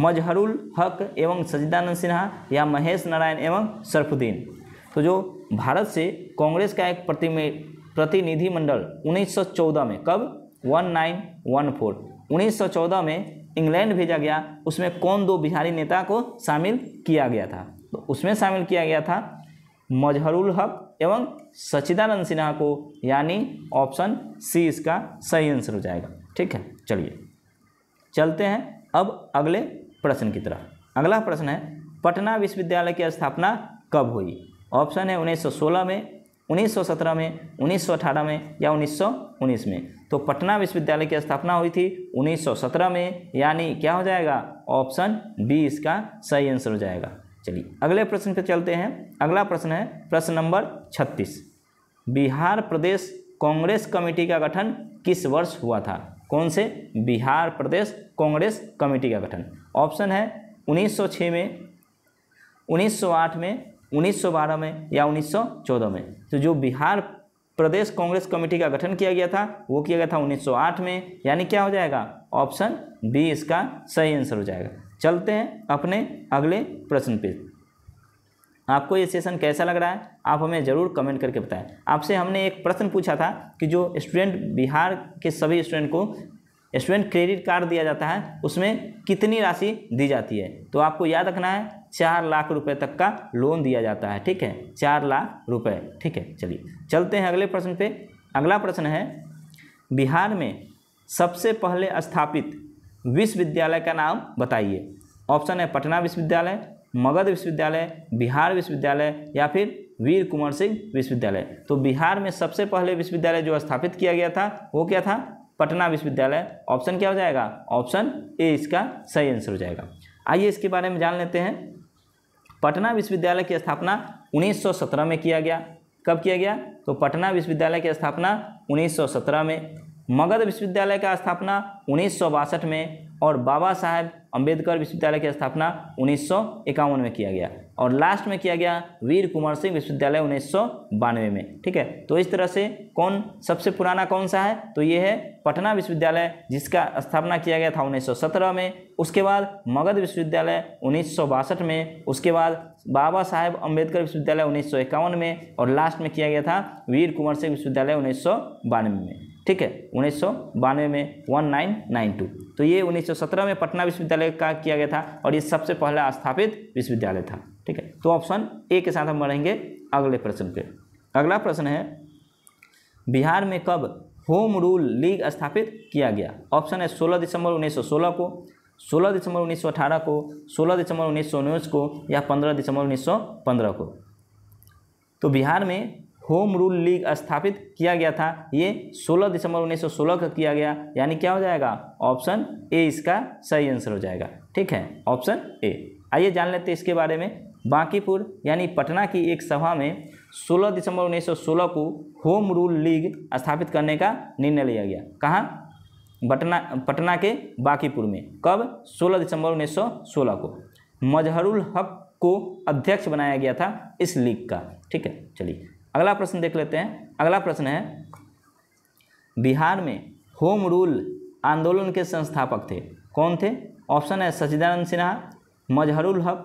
मजहरुल हक एवं सजिदानंद सिन्हा या महेश नारायण एवं सरफुद्दीन तो जो भारत से कांग्रेस का एक प्रतिमे प्रतिनिधिमंडल 1914 में कब 1914 1914 में इंग्लैंड भेजा गया उसमें कौन दो बिहारी नेता को शामिल किया गया था तो उसमें शामिल किया गया था मजहरुल हक एवं सचिदानंद सिन्हा को यानी ऑप्शन सी इसका सही आंसर हो जाएगा ठीक है चलिए चलते हैं अब अगले प्रश्न की तरफ अगला प्रश्न है पटना विश्वविद्यालय की स्थापना कब हुई ऑप्शन है 1916 में 1917 में 1918 में या 1919 में तो पटना विश्वविद्यालय की स्थापना हुई थी 1917 में यानी क्या हो जाएगा ऑप्शन बी इसका सही आंसर हो जाएगा चलिए अगले प्रश्न पे चलते हैं अगला प्रश्न है प्रश्न नंबर छत्तीस बिहार प्रदेश कांग्रेस कमेटी का गठन किस वर्ष हुआ था कौन से बिहार प्रदेश कांग्रेस कमेटी का गठन ऑप्शन है 1906 में 1908 में 1912 में या 1914 में तो जो बिहार प्रदेश कांग्रेस कमेटी का गठन किया गया था वो किया गया था 1908 में यानी क्या हो जाएगा ऑप्शन बी इसका सही आंसर हो जाएगा चलते हैं अपने अगले प्रश्न पे आपको ये सेशन कैसा लग रहा है आप हमें ज़रूर कमेंट करके बताएं आपसे हमने एक प्रश्न पूछा था कि जो स्टूडेंट बिहार के सभी स्टूडेंट को स्टूडेंट क्रेडिट कार्ड दिया जाता है उसमें कितनी राशि दी जाती है तो आपको याद रखना है चार लाख रुपए तक का लोन दिया जाता है ठीक है चार लाख रुपए ठीक है चलिए चलते हैं अगले प्रश्न पे अगला प्रश्न है बिहार में सबसे पहले स्थापित विश्वविद्यालय का नाम बताइए ऑप्शन है पटना विश्वविद्यालय मगध विश्वविद्यालय बिहार विश्वविद्यालय या फिर वीर कुंवर सिंह विश्वविद्यालय तो बिहार में सबसे पहले विश्वविद्यालय जो स्थापित किया गया था वो क्या था पटना विश्वविद्यालय ऑप्शन क्या हो जाएगा ऑप्शन ए इसका सही आंसर हो जाएगा आइए इसके बारे में जान लेते हैं पटना विश्वविद्यालय की स्थापना 1917 में किया गया कब किया गया तो पटना विश्वविद्यालय की स्थापना 1917 में मगध विश्वविद्यालय का स्थापना उन्नीस में और बाबा साहेब अम्बेडकर विश्वविद्यालय की स्थापना उन्नीस में किया गया और लास्ट में किया गया वीर कुंवर सिंह विश्वविद्यालय उन्नीस में ठीक है तो इस तरह से कौन सबसे पुराना कौन सा है तो ये है पटना विश्वविद्यालय जिसका स्थापना किया गया था 1917 में उसके बाद मगध विश्वविद्यालय उन्नीस में उसके बाद बाबा साहेब अम्बेडकर विश्वविद्यालय उन्नीस में और लास्ट में किया गया था वीर कुंवर सिंह विश्वविद्यालय उन्नीस में ठीक है उन्नीस में टू तो ये सत्रह में पटना विश्वविद्यालय का किया गया था और ये सबसे पहला स्थापित विश्वविद्यालय था ठीक है तो ऑप्शन ए के साथ हम बढ़ेंगे अगले प्रश्न पे अगला प्रश्न है बिहार में कब होम रूल लीग स्थापित किया गया ऑप्शन है 16 दिसंबर 1916 को 16 दिसंबर 1918 को 16 दिसंबर उन्नीस को या 15 दिसंबर 1915 को तो बिहार में होम रूल लीग स्थापित किया गया था ये 16 दिसंबर 1916 का किया गया यानी क्या हो जाएगा ऑप्शन ए इसका सही आंसर हो जाएगा ठीक है ऑप्शन ए आइए जान लेते हैं इसके बारे में बांकीपुर यानी पटना की एक सभा में 16 दिसंबर 1916 को होम रूल लीग स्थापित करने का निर्णय लिया गया कहाँ पटना पटना के बांकीपुर में कब 16 दिसंबर 1916 को मजहरुल हक को अध्यक्ष बनाया गया था इस लीग का ठीक है चलिए अगला प्रश्न देख लेते हैं अगला प्रश्न है बिहार में होम रूल आंदोलन के संस्थापक थे कौन थे ऑप्शन है सचिदानंद सिन्हा मजहरुल हक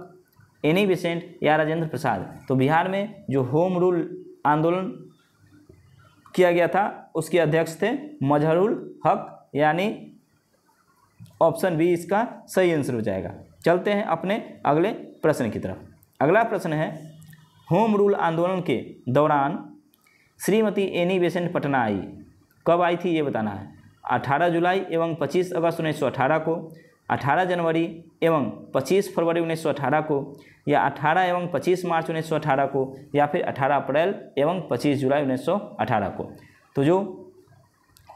एनी बेसेंट या राजेंद्र प्रसाद तो बिहार में जो होम रूल आंदोलन किया गया था उसके अध्यक्ष थे मजहरुल हक यानी ऑप्शन बी इसका सही आंसर हो जाएगा चलते हैं अपने अगले प्रश्न की तरफ अगला प्रश्न है होम रूल आंदोलन के दौरान श्रीमती एनी बेसेंट पटना आई कब आई थी ये बताना है 18 जुलाई एवं 25 अगस्त उन्नीस को 18 जनवरी एवं 25 फरवरी अठारह को या 18 एवं 25 मार्च अठारह को या फिर 18 अप्रैल एवं 25 जुलाई अठारह को तो जो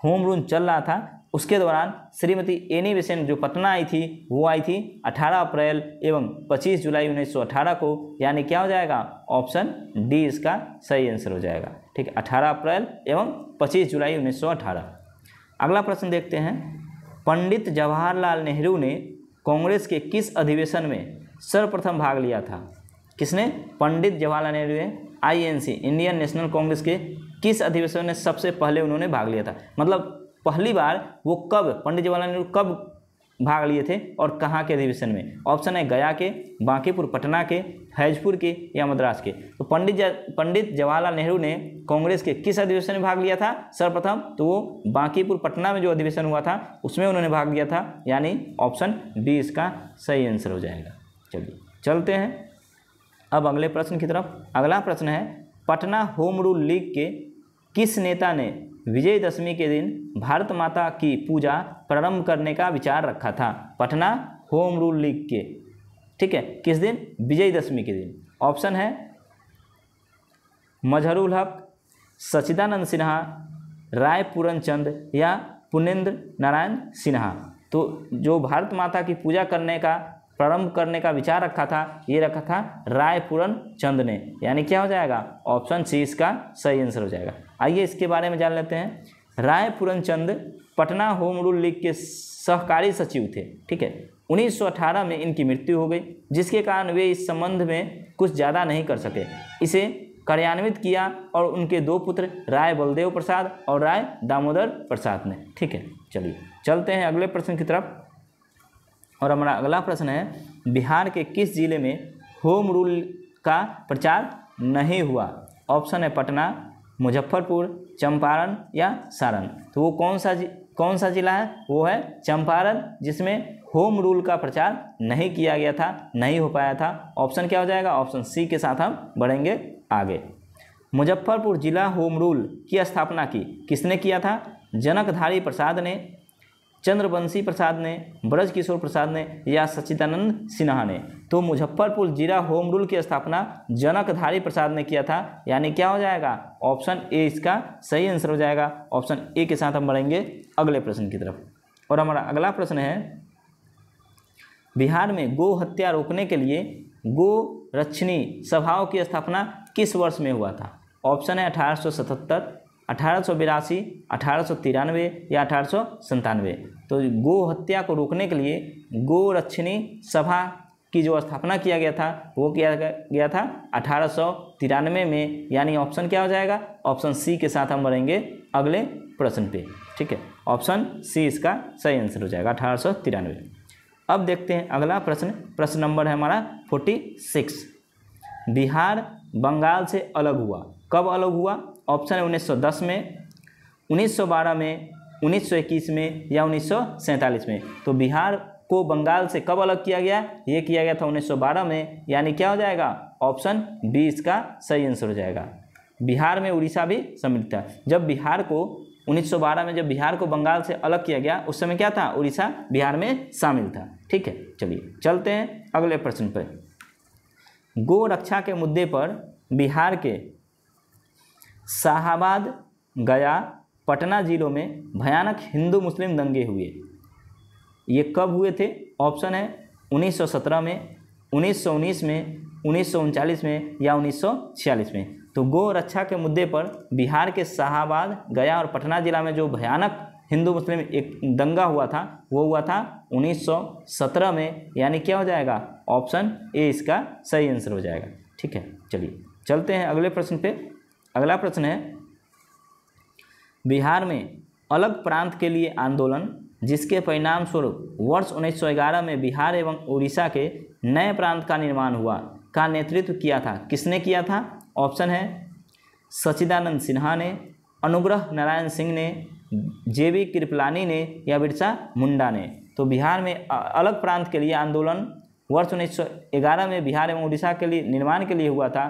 होम रूल चल रहा था उसके दौरान श्रीमती एनी बेसेंट जो पटना आई थी वो आई थी 18 अप्रैल एवं 25 जुलाई 1918 को यानी क्या हो जाएगा ऑप्शन डी इसका सही आंसर हो जाएगा ठीक है अठारह अप्रैल एवं 25 जुलाई 1918 अगला प्रश्न देखते हैं पंडित जवाहरलाल नेहरू ने कांग्रेस के किस अधिवेशन में सर्वप्रथम भाग लिया था किसने पंडित जवाहरलाल नेहरू ने आईएनसी इंडियन नेशनल कांग्रेस के किस अधिवेशन में सबसे पहले उन्होंने भाग लिया था मतलब पहली बार वो कब पंडित जवाहरलाल नेहरू कब भाग लिए थे और कहाँ के अधिवेशन में ऑप्शन है गया के बांकीपुर पटना के फैजपुर के या मद्रास के तो पंडित पंडित जवाहरलाल नेहरू ने कांग्रेस के किस अधिवेशन में भाग लिया था सर्वप्रथम तो वो बांकीपुर पटना में जो अधिवेशन हुआ था उसमें उन्होंने भाग लिया था यानी ऑप्शन बी इसका सही आंसर हो जाएगा चलिए चलते हैं अब अगले प्रश्न की तरफ अगला प्रश्न है पटना होम रूल लीग के किस नेता ने विजयदशमी के दिन भारत माता की पूजा प्रारंभ करने का विचार रखा था पटना होम रूल लीग के ठीक है किस दिन विजयदशमी के दिन ऑप्शन है मजहरुल हक सचिदानंद सिन्हा राय पूरन चंद या पुनेंद्र नारायण सिन्हा तो जो भारत माता की पूजा करने का प्रारंभ करने का विचार रखा था ये रखा था राय पूरन चंद ने यानी क्या हो जाएगा ऑप्शन सी इसका सही आंसर हो जाएगा आइए इसके बारे में जान लेते हैं Rai Chand Patna home rule league के सहकारी सचिव थे ठीक है 1918 में इनकी मृत्यु हो गई जिसके कारण वे इस संबंध में कुछ ज़्यादा नहीं कर सके इसे कार्यान्वित किया और उनके दो पुत्र राय बलदेव प्रसाद और राय दामोदर प्रसाद ने ठीक है चलिए चलते हैं अगले प्रश्न की तरफ और हमारा अगला प्रश्न है बिहार के किस जिले में होम रूल का प्रचार नहीं हुआ ऑप्शन है पटना मुजफ्फरपुर चंपारण या सारण तो वो कौन सा कौन सा जिला है वो है चंपारण जिसमें होम रूल का प्रचार नहीं किया गया था नहीं हो पाया था ऑप्शन क्या हो जाएगा ऑप्शन सी के साथ हम बढ़ेंगे आगे मुजफ्फरपुर जिला होम रूल की स्थापना की किसने किया था जनकधारी प्रसाद ने चंद्रवंशी प्रसाद ने ब्रज किशोर प्रसाद ने या सच्चिदानंद सिन्हा ने तो मुजफ्फरपुर जिला होम रूल की स्थापना जनकधारी प्रसाद ने किया था यानी क्या हो जाएगा ऑप्शन ए इसका सही आंसर हो जाएगा ऑप्शन ए के साथ हम बढ़ेंगे अगले प्रश्न की तरफ और हमारा अगला प्रश्न है बिहार में गो हत्या रोकने के लिए गो रक्षणी सभाओं की स्थापना किस वर्ष में हुआ था ऑप्शन है अठारह अठारह सौ बिरासी अठारह सौ तिरानवे या अठारह सौ संतानवे तो गो हत्या को रोकने के लिए गो रक्षिणी सभा की जो स्थापना किया गया था वो किया गया था अठारह सौ तिरानवे में यानी ऑप्शन क्या हो जाएगा ऑप्शन सी के साथ हम बढ़ेंगे अगले प्रश्न पे ठीक है ऑप्शन सी इसका सही आंसर हो जाएगा अठारह सौ तिरानवे अब देखते हैं अगला प्रश्न प्रश्न नंबर है हमारा फोर्टी सिक्स बिहार बंगाल से अलग हुआ कब अलग हुआ ऑप्शन है 1910 में 1912 में 1921 में या उन्नीस में तो बिहार को बंगाल से कब अलग किया गया ये किया गया था 1912 में यानी क्या हो जाएगा ऑप्शन बी इसका सही आंसर हो जाएगा बिहार में उड़ीसा भी सम्मिलित था जब बिहार को 1912 में जब बिहार को बंगाल से अलग किया गया उस समय क्या था उड़ीसा बिहार में शामिल था ठीक है चलिए चलते हैं अगले प्रश्न पर गो रक्षा के मुद्दे पर बिहार के शाहबाद गया पटना जिलों में भयानक हिंदू मुस्लिम दंगे हुए ये कब हुए थे ऑप्शन है 1917 में 1919 में उन्नीस में या उन्नीस में तो गो रक्षा के मुद्दे पर बिहार के शाहबाद गया और पटना जिला में जो भयानक हिंदू मुस्लिम एक दंगा हुआ था वो हुआ था 1917 में यानी क्या हो जाएगा ऑप्शन ए इसका सही आंसर हो जाएगा ठीक है चलिए चलते हैं अगले प्रश्न पे अगला प्रश्न है बिहार में अलग प्रांत के लिए आंदोलन जिसके परिणाम स्वरूप वर्ष 1911 में बिहार एवं उड़ीसा के नए प्रांत का निर्माण हुआ का नेतृत्व किया था किसने किया था ऑप्शन है सचिदानंद सिन्हा ने अनुग्रह नारायण सिंह ने जे वी कृपलानी ने या बिरसा मुंडा ने तो बिहार में अलग प्रांत के लिए आंदोलन वर्ष 1911 में बिहार एवं उड़ीसा के लिए निर्माण के लिए हुआ था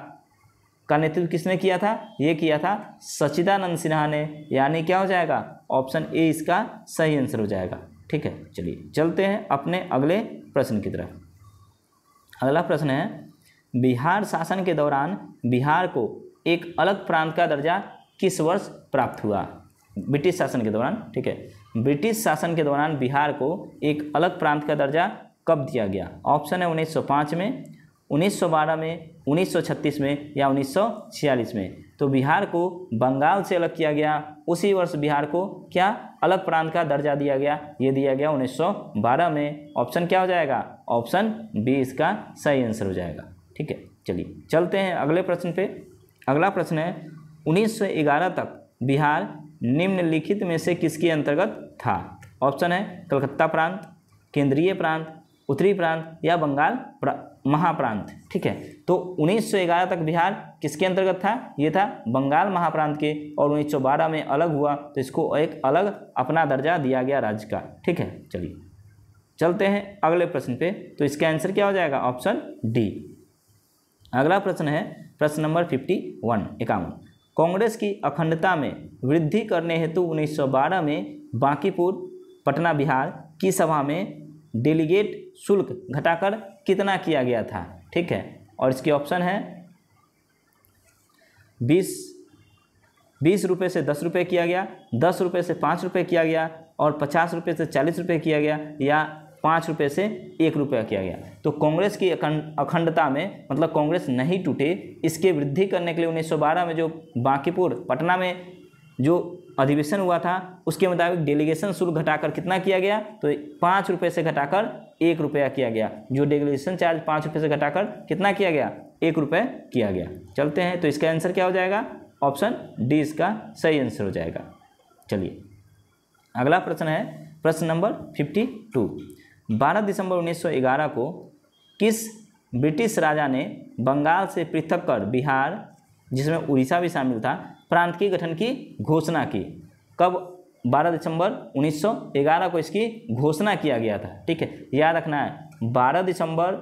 का नेतृत्व किसने किया था ये किया था सचिदानंद सिन्हा ने यानी क्या हो जाएगा ऑप्शन ए इसका सही आंसर हो जाएगा ठीक है चलिए चलते हैं अपने अगले प्रश्न की तरफ अगला प्रश्न है बिहार शासन के दौरान बिहार को एक अलग प्रांत का दर्जा किस वर्ष प्राप्त हुआ ब्रिटिश शासन के दौरान ठीक है ब्रिटिश शासन के दौरान बिहार को एक अलग प्रांत का दर्जा कब दिया गया ऑप्शन है 1905 में 1912 में 1936 में या 1946 में तो बिहार को बंगाल से अलग किया गया उसी वर्ष बिहार को क्या अलग प्रांत का दर्जा दिया गया ये दिया गया 1912 में ऑप्शन क्या हो जाएगा ऑप्शन बी इसका सही आंसर हो जाएगा ठीक है चलिए चलते हैं अगले प्रश्न पे अगला प्रश्न है 1911 तक बिहार निम्नलिखित में से किसके अंतर्गत था ऑप्शन है कलकत्ता प्रांत केंद्रीय प्रांत उत्तरी प्रांत या बंगाल प्रा महाप्रांत ठीक है तो 1911 तक बिहार किसके अंतर्गत था ये था बंगाल महाप्रांत के और 1912 में अलग हुआ तो इसको एक अलग अपना दर्जा दिया गया राज्य का ठीक है चलिए चलते हैं अगले प्रश्न पे तो इसका आंसर क्या हो जाएगा ऑप्शन डी अगला प्रश्न है प्रश्न नंबर फिफ्टी वन इक्यावन कांग्रेस की अखंडता में वृद्धि करने हेतु 1912 में बांकीपुर पटना बिहार की सभा में डेलीगेट शुल्क घटाकर कितना किया गया था ठीक है और इसकी ऑप्शन है बीस बीस रुपये से दस रुपये किया गया दस रुपये से पाँच रुपये किया गया और पचास रुपये से चालीस रुपये किया गया या पाँच रुपये से एक रुपया किया गया तो कांग्रेस की अखंडता में मतलब कांग्रेस नहीं टूटे इसके वृद्धि करने के लिए 1912 में जो बांकीपुर पटना में जो अधिवेशन हुआ था उसके मुताबिक डेलीगेशन शुल्क घटाकर कितना किया गया तो पाँच रुपये से घटाकर एक रुपया किया गया जो डेगुलेशन चार्ज पाँच रुपये से घटाकर कितना किया गया एक रुपये किया गया चलते हैं तो इसका आंसर क्या हो जाएगा ऑप्शन डी इसका सही आंसर हो जाएगा चलिए अगला प्रश्न है प्रश्न नंबर फिफ्टी टू बारह दिसंबर ग्यारह को किस ब्रिटिश राजा ने बंगाल से पृथक कर बिहार जिसमें उड़ीसा भी शामिल था प्रांत के गठन की घोषणा की कब बारह दिसंबर 1911 को इसकी घोषणा किया गया था ठीक है याद रखना है बारह दिसंबर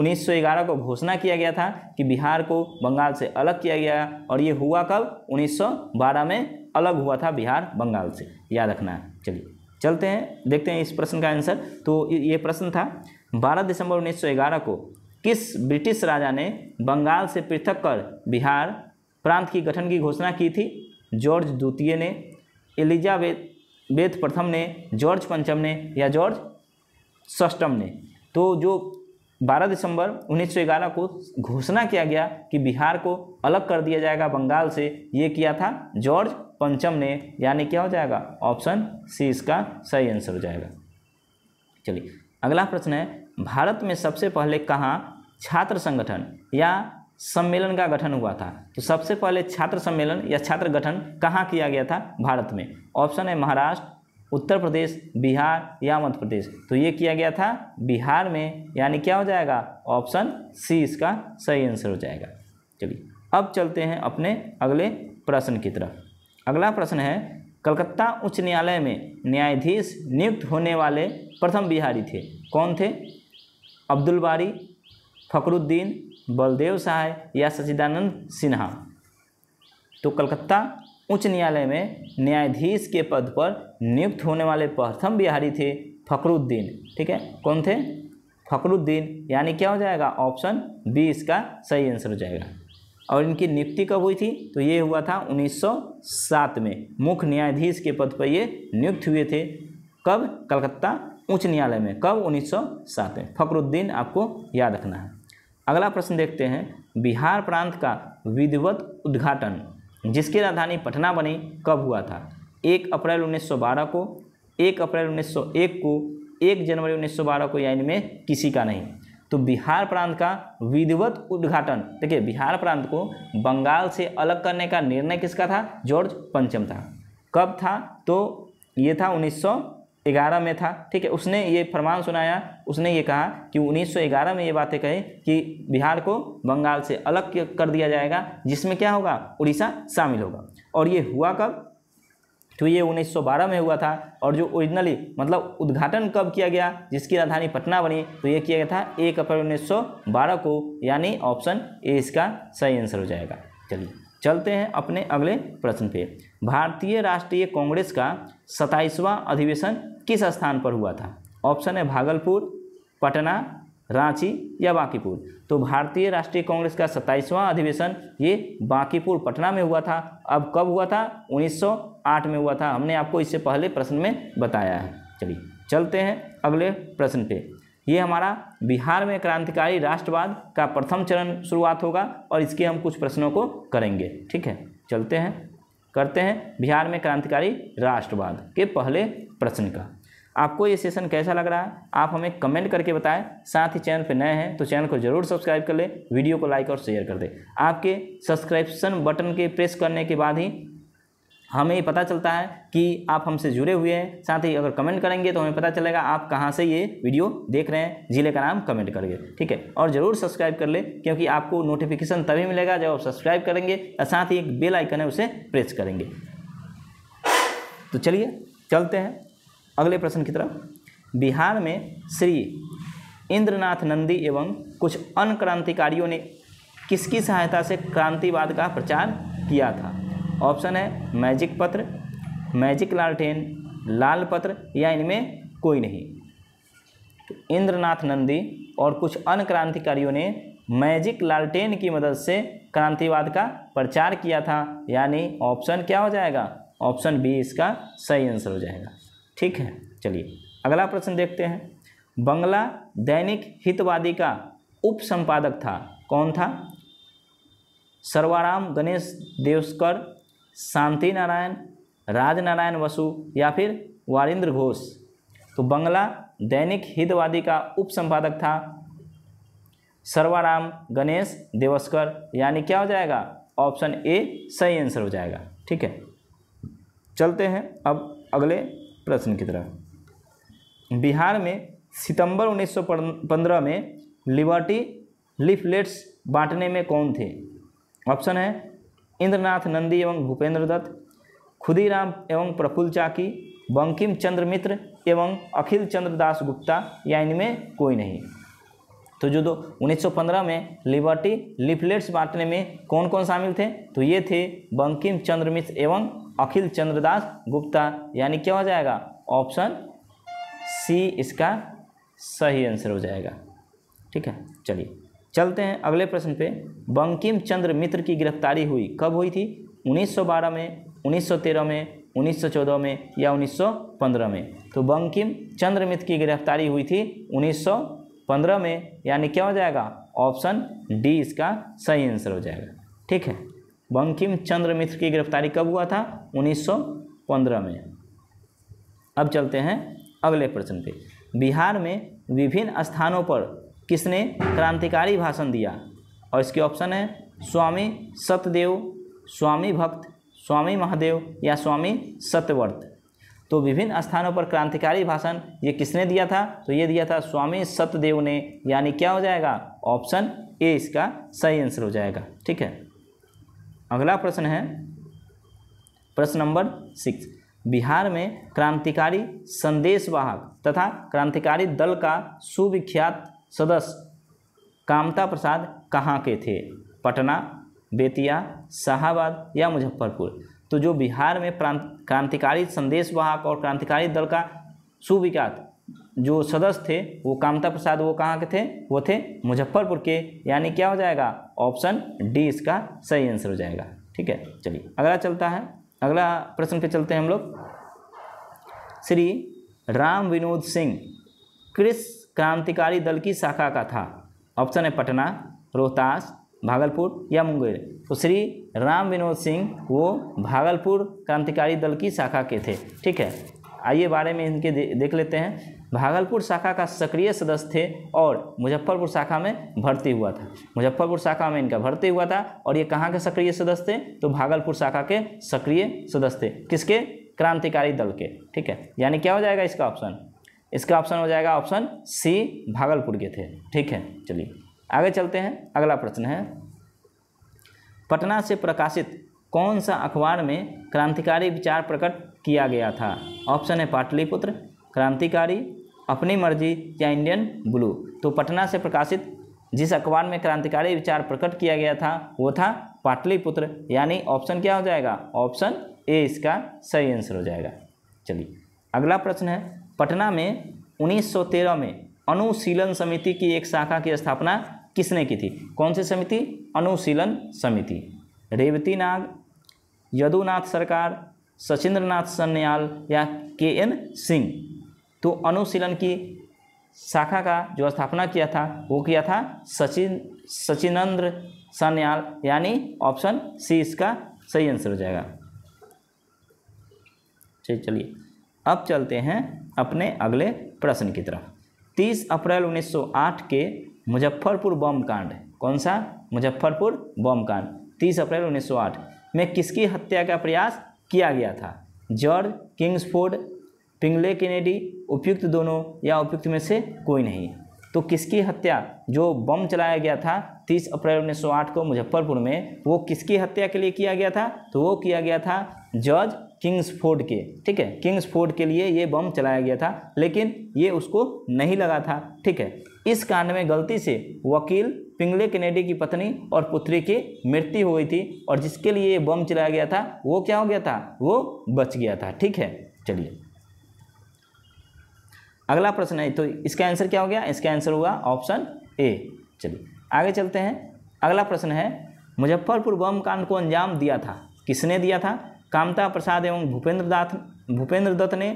1911 को घोषणा किया गया था कि बिहार को बंगाल से अलग किया गया और ये हुआ कब 1912 में अलग हुआ था बिहार बंगाल से याद रखना है चलिए चलते हैं देखते हैं इस प्रश्न का आंसर तो ये प्रश्न था 12 दिसंबर 1911 को किस ब्रिटिश राजा ने बंगाल से पृथक कर बिहार प्रांत की गठन की घोषणा की थी जॉर्ज द्वितीय ने एलिजाबेथ बेथ प्रथम ने जॉर्ज पंचम ने या जॉर्ज सष्टम ने तो जो 12 दिसंबर 1911 को घोषणा किया गया कि बिहार को अलग कर दिया जाएगा बंगाल से ये किया था जॉर्ज पंचम ने यानी क्या हो जाएगा ऑप्शन सी इसका सही आंसर हो जाएगा चलिए अगला प्रश्न है भारत में सबसे पहले कहाँ छात्र संगठन या सम्मेलन का गठन हुआ था तो सबसे पहले छात्र सम्मेलन या छात्र गठन कहाँ किया गया था भारत में ऑप्शन है महाराष्ट्र उत्तर प्रदेश बिहार या मध्य प्रदेश तो ये किया गया था बिहार में यानी क्या हो जाएगा ऑप्शन सी इसका सही आंसर हो जाएगा चलिए अब चलते हैं अपने अगले प्रश्न की तरफ अगला प्रश्न है कलकत्ता उच्च न्यायालय में न्यायाधीश नियुक्त होने वाले प्रथम बिहारी थे कौन थे अब्दुल बारी फकरुद्दीन बलदेव सहाय या सचिदानंद सिन्हा तो कलकत्ता उच्च न्यायालय में न्यायाधीश के पद पर नियुक्त होने वाले प्रथम बिहारी थे फकरुद्दीन ठीक है कौन थे फकरुद्दीन यानी क्या हो जाएगा ऑप्शन बी इसका सही आंसर हो जाएगा और इनकी नियुक्ति कब हुई थी तो ये हुआ था 1907 में मुख्य न्यायाधीश के पद पर ये नियुक्त हुए थे कब कलकत्ता उच्च न्यायालय में कब 1907 में फकरुद्दीन आपको याद रखना है अगला प्रश्न देखते हैं बिहार प्रांत का विधिवत उद्घाटन जिसकी राजधानी पटना बनी कब हुआ था एक अप्रैल 1912 को एक अप्रैल 1901 को एक जनवरी 1912 को या इनमें किसी का नहीं तो बिहार प्रांत का विधिवत उद्घाटन देखिए बिहार प्रांत को बंगाल से अलग करने का निर्णय किसका था जॉर्ज पंचम था कब था तो ये था उन्नीस ग्यारह में था ठीक है उसने ये फरमान सुनाया उसने ये कहा कि 1911 में ये बातें कही कि बिहार को बंगाल से अलग कर दिया जाएगा जिसमें क्या होगा उड़ीसा शामिल होगा और ये हुआ कब तो ये 1912 में हुआ था और जो ओरिजिनली मतलब उद्घाटन कब किया गया जिसकी राजधानी पटना बनी तो ये किया गया था एक अप्रैल उन्नीस को यानी ऑप्शन ए इसका सही आंसर हो जाएगा चलिए चलते हैं अपने अगले प्रश्न पे भारतीय राष्ट्रीय कांग्रेस का सताईसवां अधिवेशन किस स्थान पर हुआ था ऑप्शन है भागलपुर पटना रांची या बांकीपुर तो भारतीय राष्ट्रीय कांग्रेस का सत्ताईसवां अधिवेशन ये बांकीपुर पटना में हुआ था अब कब हुआ था 1908 में हुआ था हमने आपको इससे पहले प्रश्न में बताया है चलिए चलते हैं अगले प्रश्न पे ये हमारा बिहार में क्रांतिकारी राष्ट्रवाद का प्रथम चरण शुरुआत होगा और इसके हम कुछ प्रश्नों को करेंगे ठीक है चलते हैं करते हैं बिहार में क्रांतिकारी राष्ट्रवाद के पहले प्रश्न का आपको ये सेशन कैसा लग रहा है आप हमें कमेंट करके बताएं साथ ही चैनल पर नए हैं तो चैनल को जरूर सब्सक्राइब कर लें वीडियो को लाइक और शेयर कर दें आपके सब्सक्रिप्शन बटन के प्रेस करने के बाद ही हमें पता चलता है कि आप हमसे जुड़े हुए हैं साथ ही अगर कमेंट करेंगे तो हमें पता चलेगा आप कहाँ से ये वीडियो देख रहे हैं ज़िले का नाम कमेंट करके ठीक है और ज़रूर सब्सक्राइब कर ले क्योंकि आपको नोटिफिकेशन तभी मिलेगा जब आप सब्सक्राइब करेंगे और साथ ही एक बेल आइकन है उसे प्रेस करेंगे तो चलिए चलते हैं अगले प्रश्न की तरफ बिहार में श्री इंद्रनाथ नंदी एवं कुछ अन्य क्रांतिकारियों ने किसकी सहायता से क्रांतिवाद का प्रचार किया था ऑप्शन है मैजिक पत्र मैजिक लालटेन लाल पत्र या इनमें कोई नहीं तो इंद्रनाथ नंदी और कुछ अन्य क्रांतिकारियों ने मैजिक लालटेन की मदद से क्रांतिवाद का प्रचार किया था यानी ऑप्शन क्या हो जाएगा ऑप्शन बी इसका सही आंसर हो जाएगा ठीक है चलिए अगला प्रश्न देखते हैं बंगला दैनिक हितवादी का उप संपादक था कौन था सर्वाराम गणेश देवस्कर शांति नारायण राज नारायण वसु या फिर वारिंद्र घोष तो बंगला दैनिक हितवादी का उप संपादक था सर्वाराम गणेश देवस्कर यानी क्या हो जाएगा ऑप्शन ए सही आंसर हो जाएगा ठीक है चलते हैं अब अगले प्रश्न की तरफ बिहार में सितंबर 1915 में लिबर्टी लिफलेट्स बांटने में कौन थे ऑप्शन है इंद्रनाथ नंदी एवं भूपेंद्र दत्त खुदीराम एवं प्रफुल्ल चाकी बंकिम चंद्र मित्र एवं अखिल चंद्र दास गुप्ता या इनमें कोई नहीं तो जो दो 1915 में लिबर्टी लिफलेट्स बांटने में कौन कौन शामिल थे तो ये थे बंकिम चंद्र मित्र एवं अखिल चंद्रदास गुप्ता यानी क्या हो जाएगा ऑप्शन सी इसका सही आंसर हो जाएगा ठीक है चलिए चलते हैं अगले प्रश्न पे बंकिम चंद्र मित्र की गिरफ्तारी हुई कब हुई थी 1912 में 1913 में 1914 में या 1915 में तो बंकिम चंद्र मित्र की गिरफ्तारी हुई थी 1915 में यानी क्या हो जाएगा ऑप्शन डी इसका सही आंसर हो जाएगा ठीक है बंकिम चंद्र मित्र की गिरफ्तारी कब हुआ था 1915 में अब चलते हैं अगले प्रश्न पे बिहार में विभिन्न स्थानों पर किसने क्रांतिकारी भाषण दिया और इसके ऑप्शन है स्वामी सत्यदेव स्वामी भक्त स्वामी महादेव या स्वामी सत्यवर्त तो विभिन्न स्थानों पर क्रांतिकारी भाषण ये किसने दिया था तो ये दिया था स्वामी सत्यदेव ने यानी क्या हो जाएगा ऑप्शन ए इसका सही आंसर हो जाएगा ठीक है अगला प्रश्न है प्रश्न नंबर सिक्स बिहार में क्रांतिकारी संदेशवाहक तथा क्रांतिकारी दल का सुविख्यात सदस्य कामता प्रसाद कहाँ के थे पटना बेतिया शाहबाद या मुजफ्फरपुर तो जो बिहार में क्रांतिकारी संदेश वाहक और क्रांतिकारी दल का सुविख्यात जो सदस्य थे वो कामता प्रसाद वो कहाँ के थे वो थे मुजफ्फरपुर के यानी क्या हो जाएगा ऑप्शन डी इसका सही आंसर हो जाएगा ठीक है चलिए अगला चलता है अगला प्रश्न पे चलते हैं हम लोग श्री राम विनोद सिंह कृष क्रांतिकारी दल की शाखा का था ऑप्शन है पटना रोहतास भागलपुर या मुंगेर तो श्री राम विनोद सिंह वो भागलपुर क्रांतिकारी दल की शाखा के थे ठीक है आइए बारे में इनके दे, देख लेते हैं भागलपुर शाखा का सक्रिय सदस्य थे और मुजफ्फरपुर शाखा में भर्ती हुआ था मुजफ्फरपुर शाखा में इनका भर्ती हुआ था और ये कहाँ के सक्रिय सदस्य थे तो भागलपुर शाखा के सक्रिय सदस्य थे किसके क्रांतिकारी दल के ठीक है यानी क्या हो जाएगा इसका ऑप्शन इसका ऑप्शन हो जाएगा ऑप्शन सी भागलपुर के थे ठीक है चलिए आगे चलते हैं अगला प्रश्न है पटना से प्रकाशित कौन सा अखबार में क्रांतिकारी विचार प्रकट किया गया था ऑप्शन है पाटलिपुत्र क्रांतिकारी अपनी मर्जी या इंडियन ब्लू तो पटना से प्रकाशित जिस अखबार में क्रांतिकारी विचार प्रकट किया गया था वो था पाटलिपुत्र यानी ऑप्शन क्या हो जाएगा ऑप्शन ए इसका सही आंसर हो जाएगा चलिए अगला प्रश्न है पटना में 1913 में अनुशीलन समिति की एक शाखा की स्थापना किसने की थी कौन सी समिति अनुशीलन समिति रेवती नाग यदुनाथ सरकार सचिंद्र नाथ सन्याल या के एन सिंह तो अनुशीलन की शाखा का जो स्थापना किया था वो किया था सचिन सचिनंद्र सन्याल यानी ऑप्शन सी इसका सही आंसर हो जाएगा ठीक चलिए अब चलते हैं अपने अगले प्रश्न की तरफ 30 अप्रैल 1908 के मुजफ्फरपुर बम कांड कौन सा मुजफ्फरपुर बम कांड 30 अप्रैल 1908 में किसकी हत्या का प्रयास किया गया था जॉर्ज किंग्सफोर्ड पिंगले केनेडी उपयुक्त दोनों या उपयुक्त में से कोई नहीं तो किसकी हत्या जो बम चलाया गया था 30 अप्रैल 1908 को मुजफ्फरपुर में वो किसकी हत्या के लिए किया गया था तो वो किया गया था जॉर्ज किंग्स फोर्ड के ठीक है किंग्स फोर्ड के लिए ये बम चलाया गया था लेकिन ये उसको नहीं लगा था ठीक है इस कांड में गलती से वकील पिंगले कैनेडी की पत्नी और पुत्री की मृत्यु हुई थी और जिसके लिए ये बम चलाया गया था वो क्या हो गया था वो बच गया था ठीक है चलिए अगला प्रश्न है तो इसका आंसर क्या हो गया इसका आंसर हुआ ऑप्शन ए चलिए आगे चलते हैं अगला प्रश्न है मुजफ्फरपुर बम कांड को अंजाम दिया था किसने दिया था कामता प्रसाद एवं भूपेंद्र दत्त भूपेंद्र दत्त ने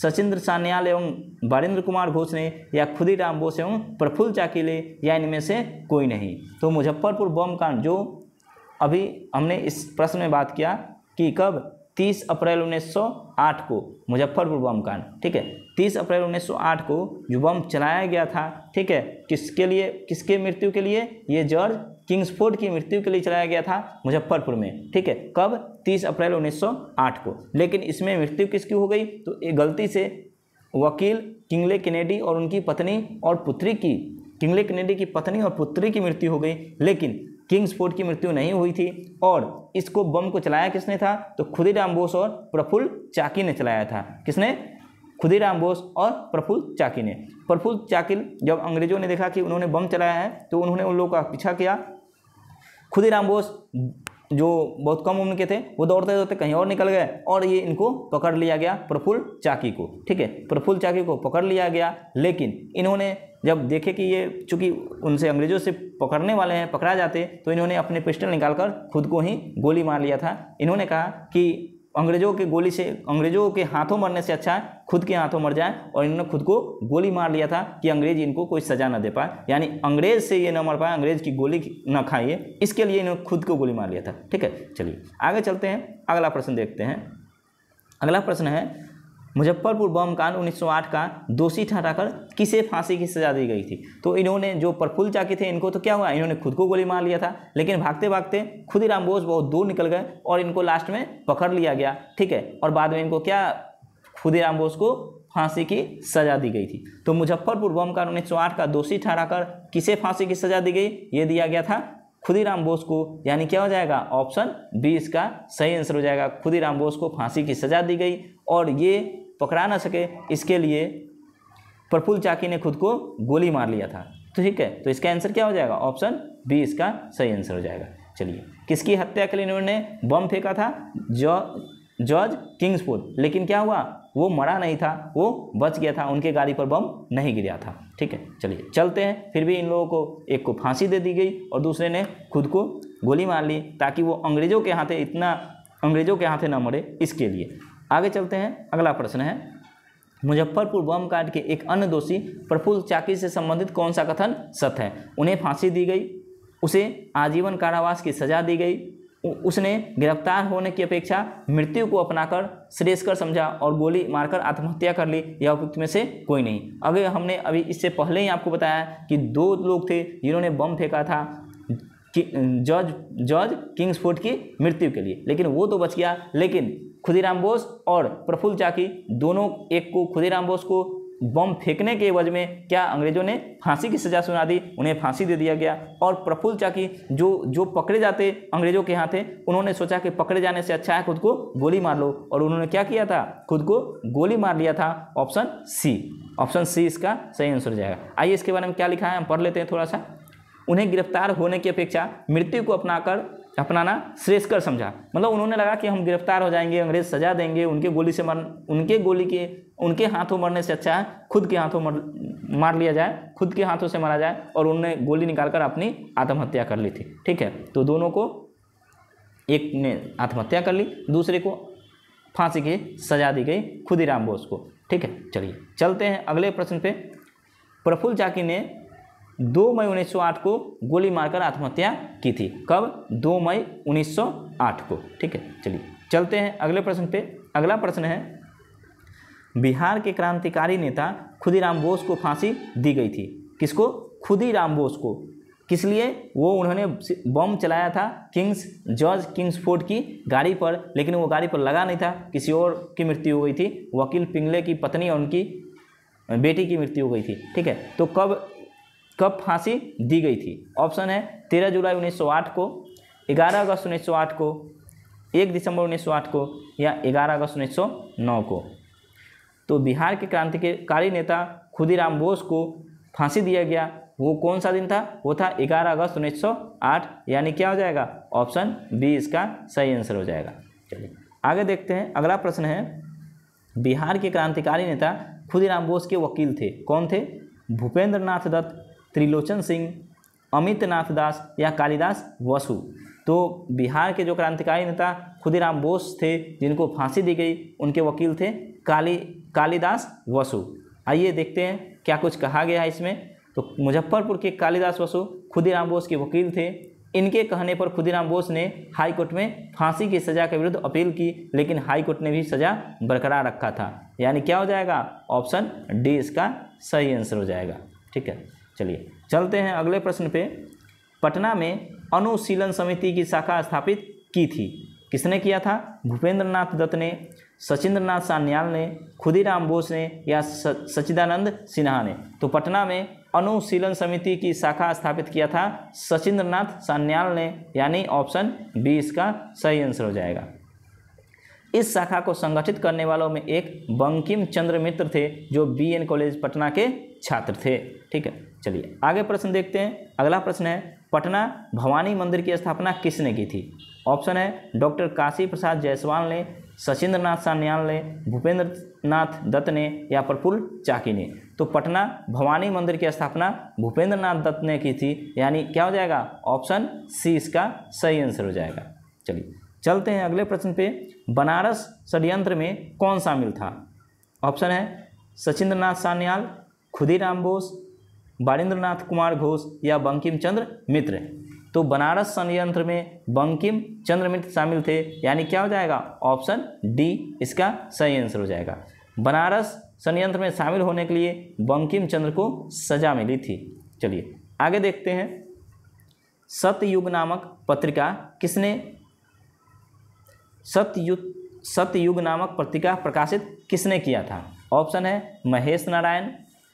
सचिंद्र सान्याल एवं बारेंद्र कुमार घोष ने या खुदी राम बोस एवं प्रफुल्ल चाकीले या इनमें से कोई नहीं तो मुजफ्फरपुर बम कांड जो अभी हमने इस प्रश्न में बात किया कि कब 30 अप्रैल 1908 को मुजफ्फरपुर बम कांड ठीक है 30 अप्रैल 1908 को जो बम चलाया गया था ठीक है किसके लिए किसके मृत्यु के लिए ये जॉर्ज किंग्सफोर्ड की मृत्यु के लिए चलाया गया था मुजफ्फरपुर में ठीक है कब 30 अप्रैल 1908 को लेकिन इसमें मृत्यु किसकी हो गई तो एक गलती से वकील किंगले कैनेडी और उनकी पत्नी और पुत्री की किंगले कैनेडी की पत्नी और पुत्री की मृत्यु हो गई लेकिन किंग्सफोर्ड की मृत्यु नहीं हुई थी और इसको बम को चलाया किसने था तो खुदीराम बोस और प्रफुल्ल चाकी ने चलाया था किसने खुदीराम बोस और प्रफुल्ल चाकी ने प्रफुल्ल चाकिल जब अंग्रेजों ने देखा कि उन्होंने बम चलाया है तो उन्होंने उन लोगों का पीछा किया खुदीराम बोस जो बहुत कम उम्र के थे वो दौड़ते दौड़ते कहीं और निकल गए और ये इनको पकड़ लिया गया प्रफुल्ल चाकी को ठीक है प्रफुल्ल चाकी को पकड़ लिया गया लेकिन इन्होंने जब देखे कि ये चूंकि उनसे अंग्रेजों से पकड़ने वाले हैं पकड़ा जाते तो इन्होंने अपने पिस्टल निकालकर खुद को ही गोली मार लिया था इन्होंने कहा कि अंग्रेजों के गोली से अंग्रेजों के हाथों मरने से अच्छा है खुद के हाथों मर जाए और इन्होंने खुद को गोली मार लिया था कि अंग्रेज इनको कोई सजा ना दे पाए यानी अंग्रेज से ये ना मर पाए अंग्रेज की गोली ना खाइए इसके लिए इन्होंने खुद को गोली मार लिया था ठीक है चलिए आगे चलते हैं अगला प्रश्न देखते हैं अगला प्रश्न है मुजफ्फरपुर बम कांड 1908 का दोषी ठहरा कर किसे फांसी की सजा दी गई थी तो इन्होंने जो प्रफुल्ल चाकी थे इनको तो क्या हुआ इन्होंने खुद को गोली मार लिया था लेकिन भागते भागते राम बोस बहुत दूर निकल गए और इनको लास्ट में पकड़ लिया गया ठीक है और बाद में इनको क्या राम बोस को फांसी की सजा दी गई थी तो मुजफ्फरपुर बम कांड उन्नीस का दोषी ठहरा कर किसे फांसी की सजा दी गई ये दिया गया था खुदीराम बोस को यानी क्या हो जाएगा ऑप्शन बी इसका सही आंसर हो जाएगा खुदीराम बोस को फांसी की सजा दी गई और ये पकड़ा ना सके इसके लिए प्रफुल्ल चाकी ने खुद को गोली मार लिया था तो ठीक है तो इसका आंसर क्या हो जाएगा ऑप्शन बी इसका सही आंसर हो जाएगा चलिए किसकी हत्या के लिए इन्होंने बम फेंका था जॉ जॉर्ज किंग्सफोर्ड लेकिन क्या हुआ वो मरा नहीं था वो बच गया था उनके गाड़ी पर बम नहीं गिरा था ठीक है चलिए चलते हैं फिर भी इन लोगों को एक को फांसी दे दी गई और दूसरे ने खुद को गोली मार ली ताकि वो अंग्रेज़ों के हाथे इतना अंग्रेज़ों के हाथे ना मरे इसके लिए आगे चलते हैं अगला प्रश्न है मुजफ्फरपुर बम कांड के एक अन्य दोषी प्रफुल्ल चाकी से संबंधित कौन सा कथन सत्य है उन्हें फांसी दी गई उसे आजीवन कारावास की सजा दी गई उसने गिरफ्तार होने की अपेक्षा मृत्यु को अपनाकर श्रेयस्कर समझा और गोली मारकर आत्महत्या कर ली यह उपयुक्त में से कोई नहीं अगर हमने अभी इससे पहले ही आपको बताया कि दो लोग थे जिन्होंने बम फेंका था जॉर्ज जॉर्ज किंग्सफोर्ड की मृत्यु के लिए लेकिन वो तो बच गया लेकिन खुदीराम बोस और प्रफुल्ल चाकी दोनों एक को खुदीराम बोस को बम फेंकने के वजह में क्या अंग्रेजों ने फांसी की सज़ा सुना दी उन्हें फांसी दे दिया गया और प्रफुल्ल चाकी जो जो पकड़े जाते अंग्रेजों के यहाँ थे उन्होंने सोचा कि पकड़े जाने से अच्छा है खुद को गोली मार लो और उन्होंने क्या किया था खुद को गोली मार लिया था ऑप्शन सी ऑप्शन सी इसका सही आंसर हो जाएगा आइए इसके बारे में क्या लिखा है हम पढ़ लेते हैं थोड़ा सा उन्हें गिरफ्तार होने की अपेक्षा मृत्यु को अपनाकर अपनाना श्रेष्ठकर समझा मतलब उन्होंने लगा कि हम गिरफ्तार हो जाएंगे अंग्रेज सजा देंगे उनके गोली से मर उनके गोली के उनके हाथों मरने से अच्छा है खुद के हाथों मर मार लिया जाए खुद के हाथों से मारा जाए और उन्होंने गोली निकालकर अपनी आत्महत्या कर ली थी ठीक है तो दोनों को एक ने आत्महत्या कर ली दूसरे को फांसी की सजा दी गई खुदीराम बोस को ठीक है चलिए चलते हैं अगले प्रश्न पे प्रफुल्ल चाकी ने दो मई 1908 को गोली मारकर आत्महत्या की थी कब दो मई 1908 को ठीक है चलिए चलते हैं अगले प्रश्न पे अगला प्रश्न है बिहार के क्रांतिकारी नेता खुदीराम बोस को फांसी दी गई थी किसको खुदीराम बोस को किस लिए वो उन्होंने बम चलाया था किंग्स जॉर्ज किंग्स फोर्ड की गाड़ी पर लेकिन वो गाड़ी पर लगा नहीं था किसी और की मृत्यु हो गई थी वकील पिंगले की पत्नी और उनकी बेटी की मृत्यु हो गई थी ठीक है तो कब कब फांसी दी गई थी ऑप्शन है तेरह जुलाई 1908 को ग्यारह अगस्त 1908 को एक दिसंबर 1908 को या ग्यारह अगस्त 1909 को तो बिहार के क्रांतिकारी नेता खुदीराम बोस को फांसी दिया गया वो कौन सा दिन था वो था ग्यारह अगस्त 1908 यानी क्या हो जाएगा ऑप्शन बी इसका सही आंसर हो जाएगा चलिए आगे देखते हैं अगला प्रश्न है बिहार के क्रांतिकारी नेता खुदीराम बोस के वकील थे कौन थे भूपेंद्र नाथ दत्त त्रिलोचन सिंह अमित नाथ दास या कालिदास वसु तो बिहार के जो क्रांतिकारी नेता खुदीराम बोस थे जिनको फांसी दी गई उनके वकील थे काली कालिदास वसु आइए देखते हैं क्या कुछ कहा गया है इसमें तो मुजफ्फरपुर के कालिदास वसु खुदीराम बोस के वकील थे इनके कहने पर खुदीराम बोस ने हाईकोर्ट में फांसी की सज़ा के विरुद्ध अपील की लेकिन हाईकोर्ट ने भी सज़ा बरकरार रखा था यानी क्या हो जाएगा ऑप्शन डी इसका सही आंसर हो जाएगा ठीक है चलिए चलते हैं अगले प्रश्न पे पटना में अनुशीलन समिति की शाखा स्थापित की थी किसने किया था भूपेंद्र नाथ दत्त ने सचिंद्र नाथ सान्याल ने खुदीराम बोस ने या सचिदानंद सिन्हा ने तो पटना में अनुशीलन समिति की शाखा स्थापित किया था सचिंद्र नाथ सान्याल ने यानी ऑप्शन बी इसका सही आंसर हो जाएगा इस शाखा को संगठित करने वालों में एक बंकिम चंद्र मित्र थे जो बीएन कॉलेज पटना के छात्र थे ठीक है चलिए आगे प्रश्न देखते हैं अगला प्रश्न है पटना भवानी मंदिर की स्थापना किसने की थी ऑप्शन है डॉक्टर काशी प्रसाद जायसवाल ने सचिंद्र नाथ सान्याल ने भूपेंद्र नाथ दत्त ने या प्रफुल्ल चाकी ने तो पटना भवानी मंदिर की स्थापना भूपेंद्र नाथ दत्त ने की थी यानी क्या हो जाएगा ऑप्शन सी इसका सही आंसर हो जाएगा चलिए चलते हैं अगले प्रश्न पे बनारस षड्यंत्र में कौन शामिल था ऑप्शन है सचिंद्र नाथ सान्याल खुदीराम बोस बारिंद्रनाथ कुमार घोष या बंकिम चंद्र मित्र तो बनारस संयंत्र में बंकिम चंद्र मित्र शामिल थे यानी क्या हो जाएगा ऑप्शन डी इसका सही आंसर हो जाएगा बनारस संयंत्र में शामिल होने के लिए बंकिम चंद्र को सजा मिली थी चलिए आगे देखते हैं सतयुग नामक पत्रिका किसने सत्युग सतयुग नामक पत्रिका प्रकाशित किसने किया था ऑप्शन है महेश नारायण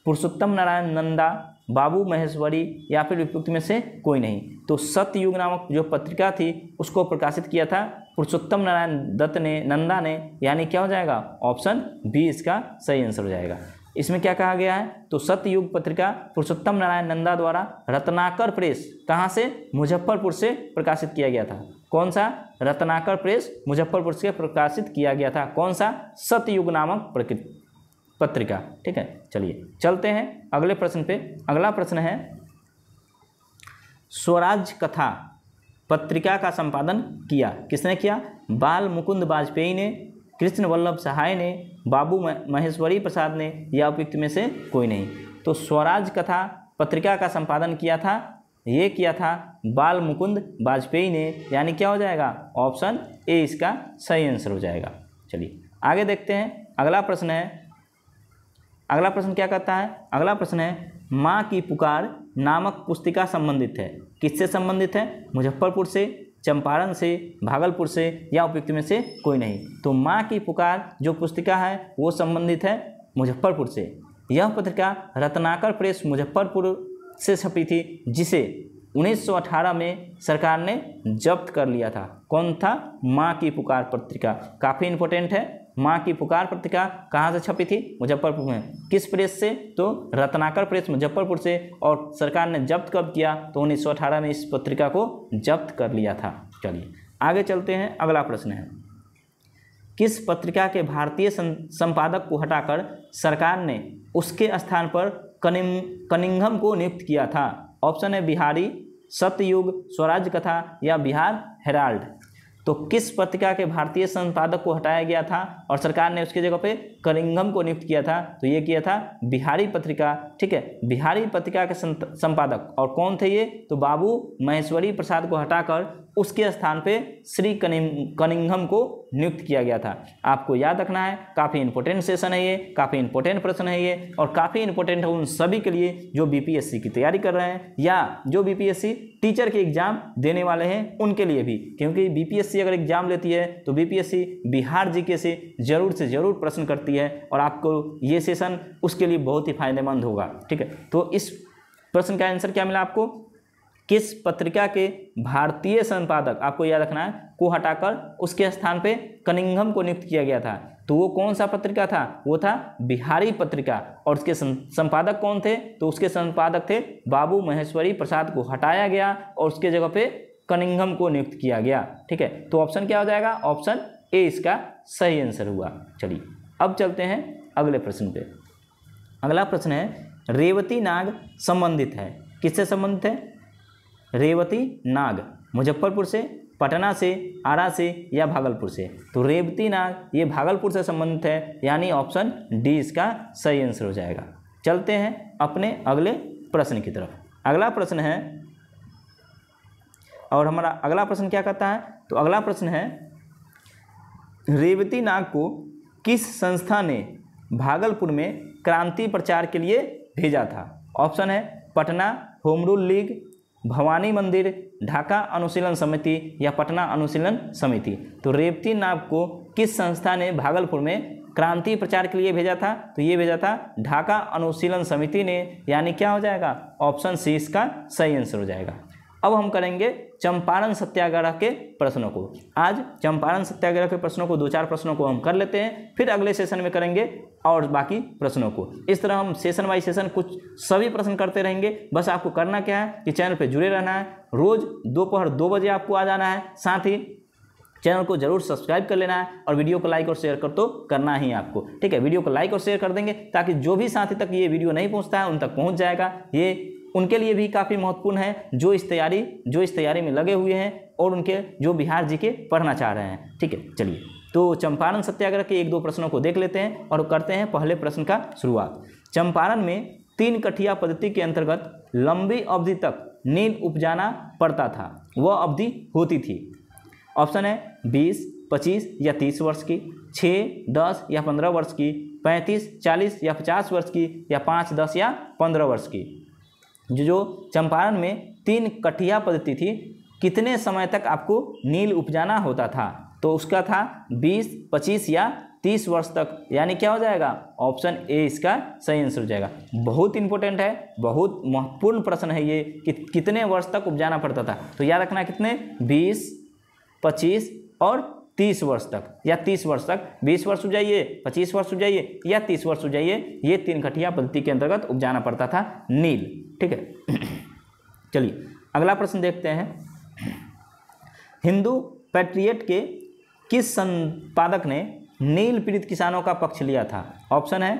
पुरुषोत्तम नारायण नंदा बाबू महेश्वरी या फिर उपयुक्त में से कोई नहीं तो सत्युग नामक जो पत्रिका थी उसको प्रकाशित किया था पुरुषोत्तम नारायण दत्त ने नंदा ने यानी क्या हो जाएगा ऑप्शन बी इसका सही आंसर हो जाएगा इसमें क्या कहा गया है तो सत्युग पत्रिका पुरुषोत्तम नारायण नंदा द्वारा रत्नाकर प्रेस कहाँ से मुजफ्फरपुर से प्रकाशित किया गया था कौन सा रत्नाकर प्रेस मुजफ्फरपुर से प्रकाशित किया गया था कौन सा सतयुग नामक पत्रिका ठीक है चलिए चलते हैं अगले प्रश्न पे अगला प्रश्न है स्वराज कथा पत्रिका का संपादन किया किसने किया बाल मुकुंद वाजपेयी ने कृष्ण वल्लभ सहाय ने बाबू महेश्वरी प्रसाद ने या उपयुक्त में से कोई नहीं तो स्वराज कथा पत्रिका का संपादन किया था ये किया था बाल मुकुंद वाजपेयी ने यानी क्या हो जाएगा ऑप्शन ए इसका सही आंसर हो जाएगा चलिए आगे देखते हैं अगला प्रश्न है अगला प्रश्न क्या कहता है अगला प्रश्न है माँ की पुकार नामक पुस्तिका संबंधित है किससे संबंधित है मुजफ्फरपुर से चंपारण से भागलपुर से या उपयुक्त में से कोई नहीं तो माँ की पुकार जो पुस्तिका है वो संबंधित है मुजफ्फरपुर से यह पत्रिका रत्नाकर प्रेस मुजफ्फरपुर से छपी थी जिसे 1918 में सरकार ने जब्त कर लिया था कौन था माँ की पुकार पत्रिका काफ़ी इंपॉर्टेंट है माँ की पुकार पत्रिका कहाँ से छपी थी मुजफ्फरपुर में किस प्रेस से तो रत्नाकर प्रेस मुजफ्फरपुर से और सरकार ने जब्त कब किया तो उन्नीस में इस पत्रिका को जब्त कर लिया था चलिए आगे चलते हैं अगला प्रश्न है किस पत्रिका के भारतीय संपादक को हटाकर सरकार ने उसके स्थान पर कनिम कनिंगम को नियुक्त किया था ऑप्शन है बिहारी सत्ययुग स्वराज कथा या बिहार हेराल्ड तो किस पत्रिका के भारतीय संपादक को हटाया गया था और सरकार ने उसकी जगह पे करिंगम को नियुक्त किया था तो ये किया था बिहारी पत्रिका ठीक है बिहारी पत्रिका के संपादक और कौन थे ये तो बाबू महेश्वरी प्रसाद को हटाकर उसके स्थान पे श्री कनिंगम को नियुक्त किया गया था आपको याद रखना है काफ़ी इंपोर्टेंट सेशन है ये काफ़ी इंपोर्टेंट प्रश्न है ये और काफ़ी इंपोर्टेंट है उन सभी के लिए जो बीपीएससी की तैयारी कर रहे हैं या जो बीपीएससी टीचर के एग्जाम देने वाले हैं उनके लिए भी क्योंकि बीपीएससी अगर एग्जाम लेती है तो बीपीएससी बिहार जीके से जरूर से जरूर प्रश्न करती है और आपको ये सेशन उसके लिए बहुत ही फायदेमंद होगा ठीक है तो इस प्रश्न का आंसर क्या मिला आपको किस पत्रिका के भारतीय संपादक आपको याद रखना है को हटाकर उसके स्थान पे कनिंगम को नियुक्त किया गया था तो वो कौन सा पत्रिका था वो था बिहारी पत्रिका और उसके संपादक कौन थे तो उसके संपादक थे बाबू महेश्वरी प्रसाद को हटाया गया और उसके जगह पे कनिंगम को नियुक्त किया गया ठीक है तो ऑप्शन क्या हो जाएगा ऑप्शन ए इसका सही आंसर हुआ चलिए अब चलते हैं अगले प्रश्न पे अगला प्रश्न है रेवती नाग संबंधित है किससे संबंधित है रेवती नाग मुजफ्फरपुर से पटना से आरा से या भागलपुर से तो रेवती नाग ये भागलपुर से संबंधित है यानी ऑप्शन डी इसका सही आंसर हो जाएगा चलते हैं अपने अगले प्रश्न की तरफ अगला प्रश्न है और हमारा अगला प्रश्न क्या कहता है तो अगला प्रश्न है रेवती नाग को किस संस्था ने भागलपुर में क्रांति प्रचार के लिए भेजा था ऑप्शन है पटना होमरूल लीग भवानी मंदिर ढाका अनुशीलन समिति या पटना अनुशीलन समिति तो रेवती नाव को किस संस्था ने भागलपुर में क्रांति प्रचार के लिए भेजा था तो ये भेजा था ढाका अनुशीलन समिति ने यानी क्या हो जाएगा ऑप्शन सी इसका सही आंसर हो जाएगा अब हम करेंगे चंपारण सत्याग्रह के प्रश्नों को आज चंपारण सत्याग्रह के प्रश्नों को दो चार प्रश्नों को हम कर लेते हैं फिर अगले सेशन में करेंगे और बाकी प्रश्नों को इस तरह हम सेशन बाई सेशन कुछ सभी प्रश्न करते रहेंगे बस आपको करना क्या है कि चैनल पर जुड़े रहना है रोज़ दोपहर दो, बजे आपको आ जाना है साथ ही चैनल को जरूर सब्सक्राइब कर लेना है और वीडियो को लाइक और शेयर कर तो करना ही आपको ठीक है वीडियो को लाइक और शेयर कर देंगे ताकि जो भी साथी तक ये वीडियो नहीं पहुंचता है उन तक पहुंच जाएगा ये उनके लिए भी काफ़ी महत्वपूर्ण है जो इस तैयारी जो इस तैयारी में लगे हुए हैं और उनके जो बिहार जी के पढ़ना चाह रहे हैं ठीक है चलिए तो चंपारण सत्याग्रह के एक दो प्रश्नों को देख लेते हैं और करते हैं पहले प्रश्न का शुरुआत चंपारण में तीन कठिया पद्धति के अंतर्गत लंबी अवधि तक नील उपजाना पड़ता था वह अवधि होती थी ऑप्शन है बीस पच्चीस या तीस वर्ष की छः दस या पंद्रह वर्ष की पैंतीस चालीस या पचास वर्ष की या पाँच दस या पंद्रह वर्ष की जो चंपारण में तीन कटिया पद्धति थी कितने समय तक आपको नील उपजाना होता था तो उसका था 20, 25 या 30 वर्ष तक यानी क्या हो जाएगा ऑप्शन ए इसका सही आंसर हो जाएगा बहुत इंपॉर्टेंट है बहुत महत्वपूर्ण प्रश्न है ये कि कितने वर्ष तक उपजाना पड़ता था तो याद रखना कितने बीस पच्चीस और तीस वर्ष तक या तीस वर्ष तक बीस वर्ष हो जाइए पच्चीस वर्ष हो जाइए या तीस वर्ष हो जाइए ये तीन घटिया पद्धति के अंतर्गत उपजाना पड़ता था नील ठीक है चलिए अगला प्रश्न देखते हैं हिंदू पैट्रियट के किस संपादक ने नील पीड़ित किसानों का पक्ष लिया था ऑप्शन है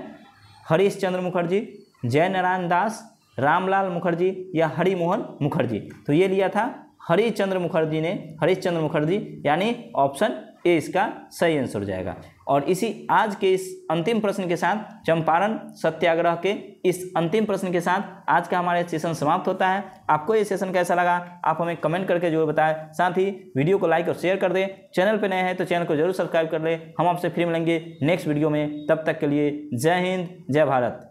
हरीश चंद्र मुखर्जी जयनारायण दास रामलाल मुखर्जी या हरिमोहन मुखर्जी तो ये लिया था हरिश्चंद्र मुखर्जी ने हरिश्चंद्र मुखर्जी यानी ऑप्शन ये इसका सही आंसर हो जाएगा और इसी आज के इस अंतिम प्रश्न के साथ चंपारण सत्याग्रह के इस अंतिम प्रश्न के साथ आज का हमारा सेशन समाप्त होता है आपको ये सेशन कैसा लगा आप हमें कमेंट करके जरूर बताएं साथ ही वीडियो को लाइक और शेयर कर दें चैनल पर नए हैं तो चैनल को जरूर सब्सक्राइब कर लें हम आपसे फिर मिलेंगे नेक्स्ट वीडियो में तब तक के लिए जय हिंद जय भारत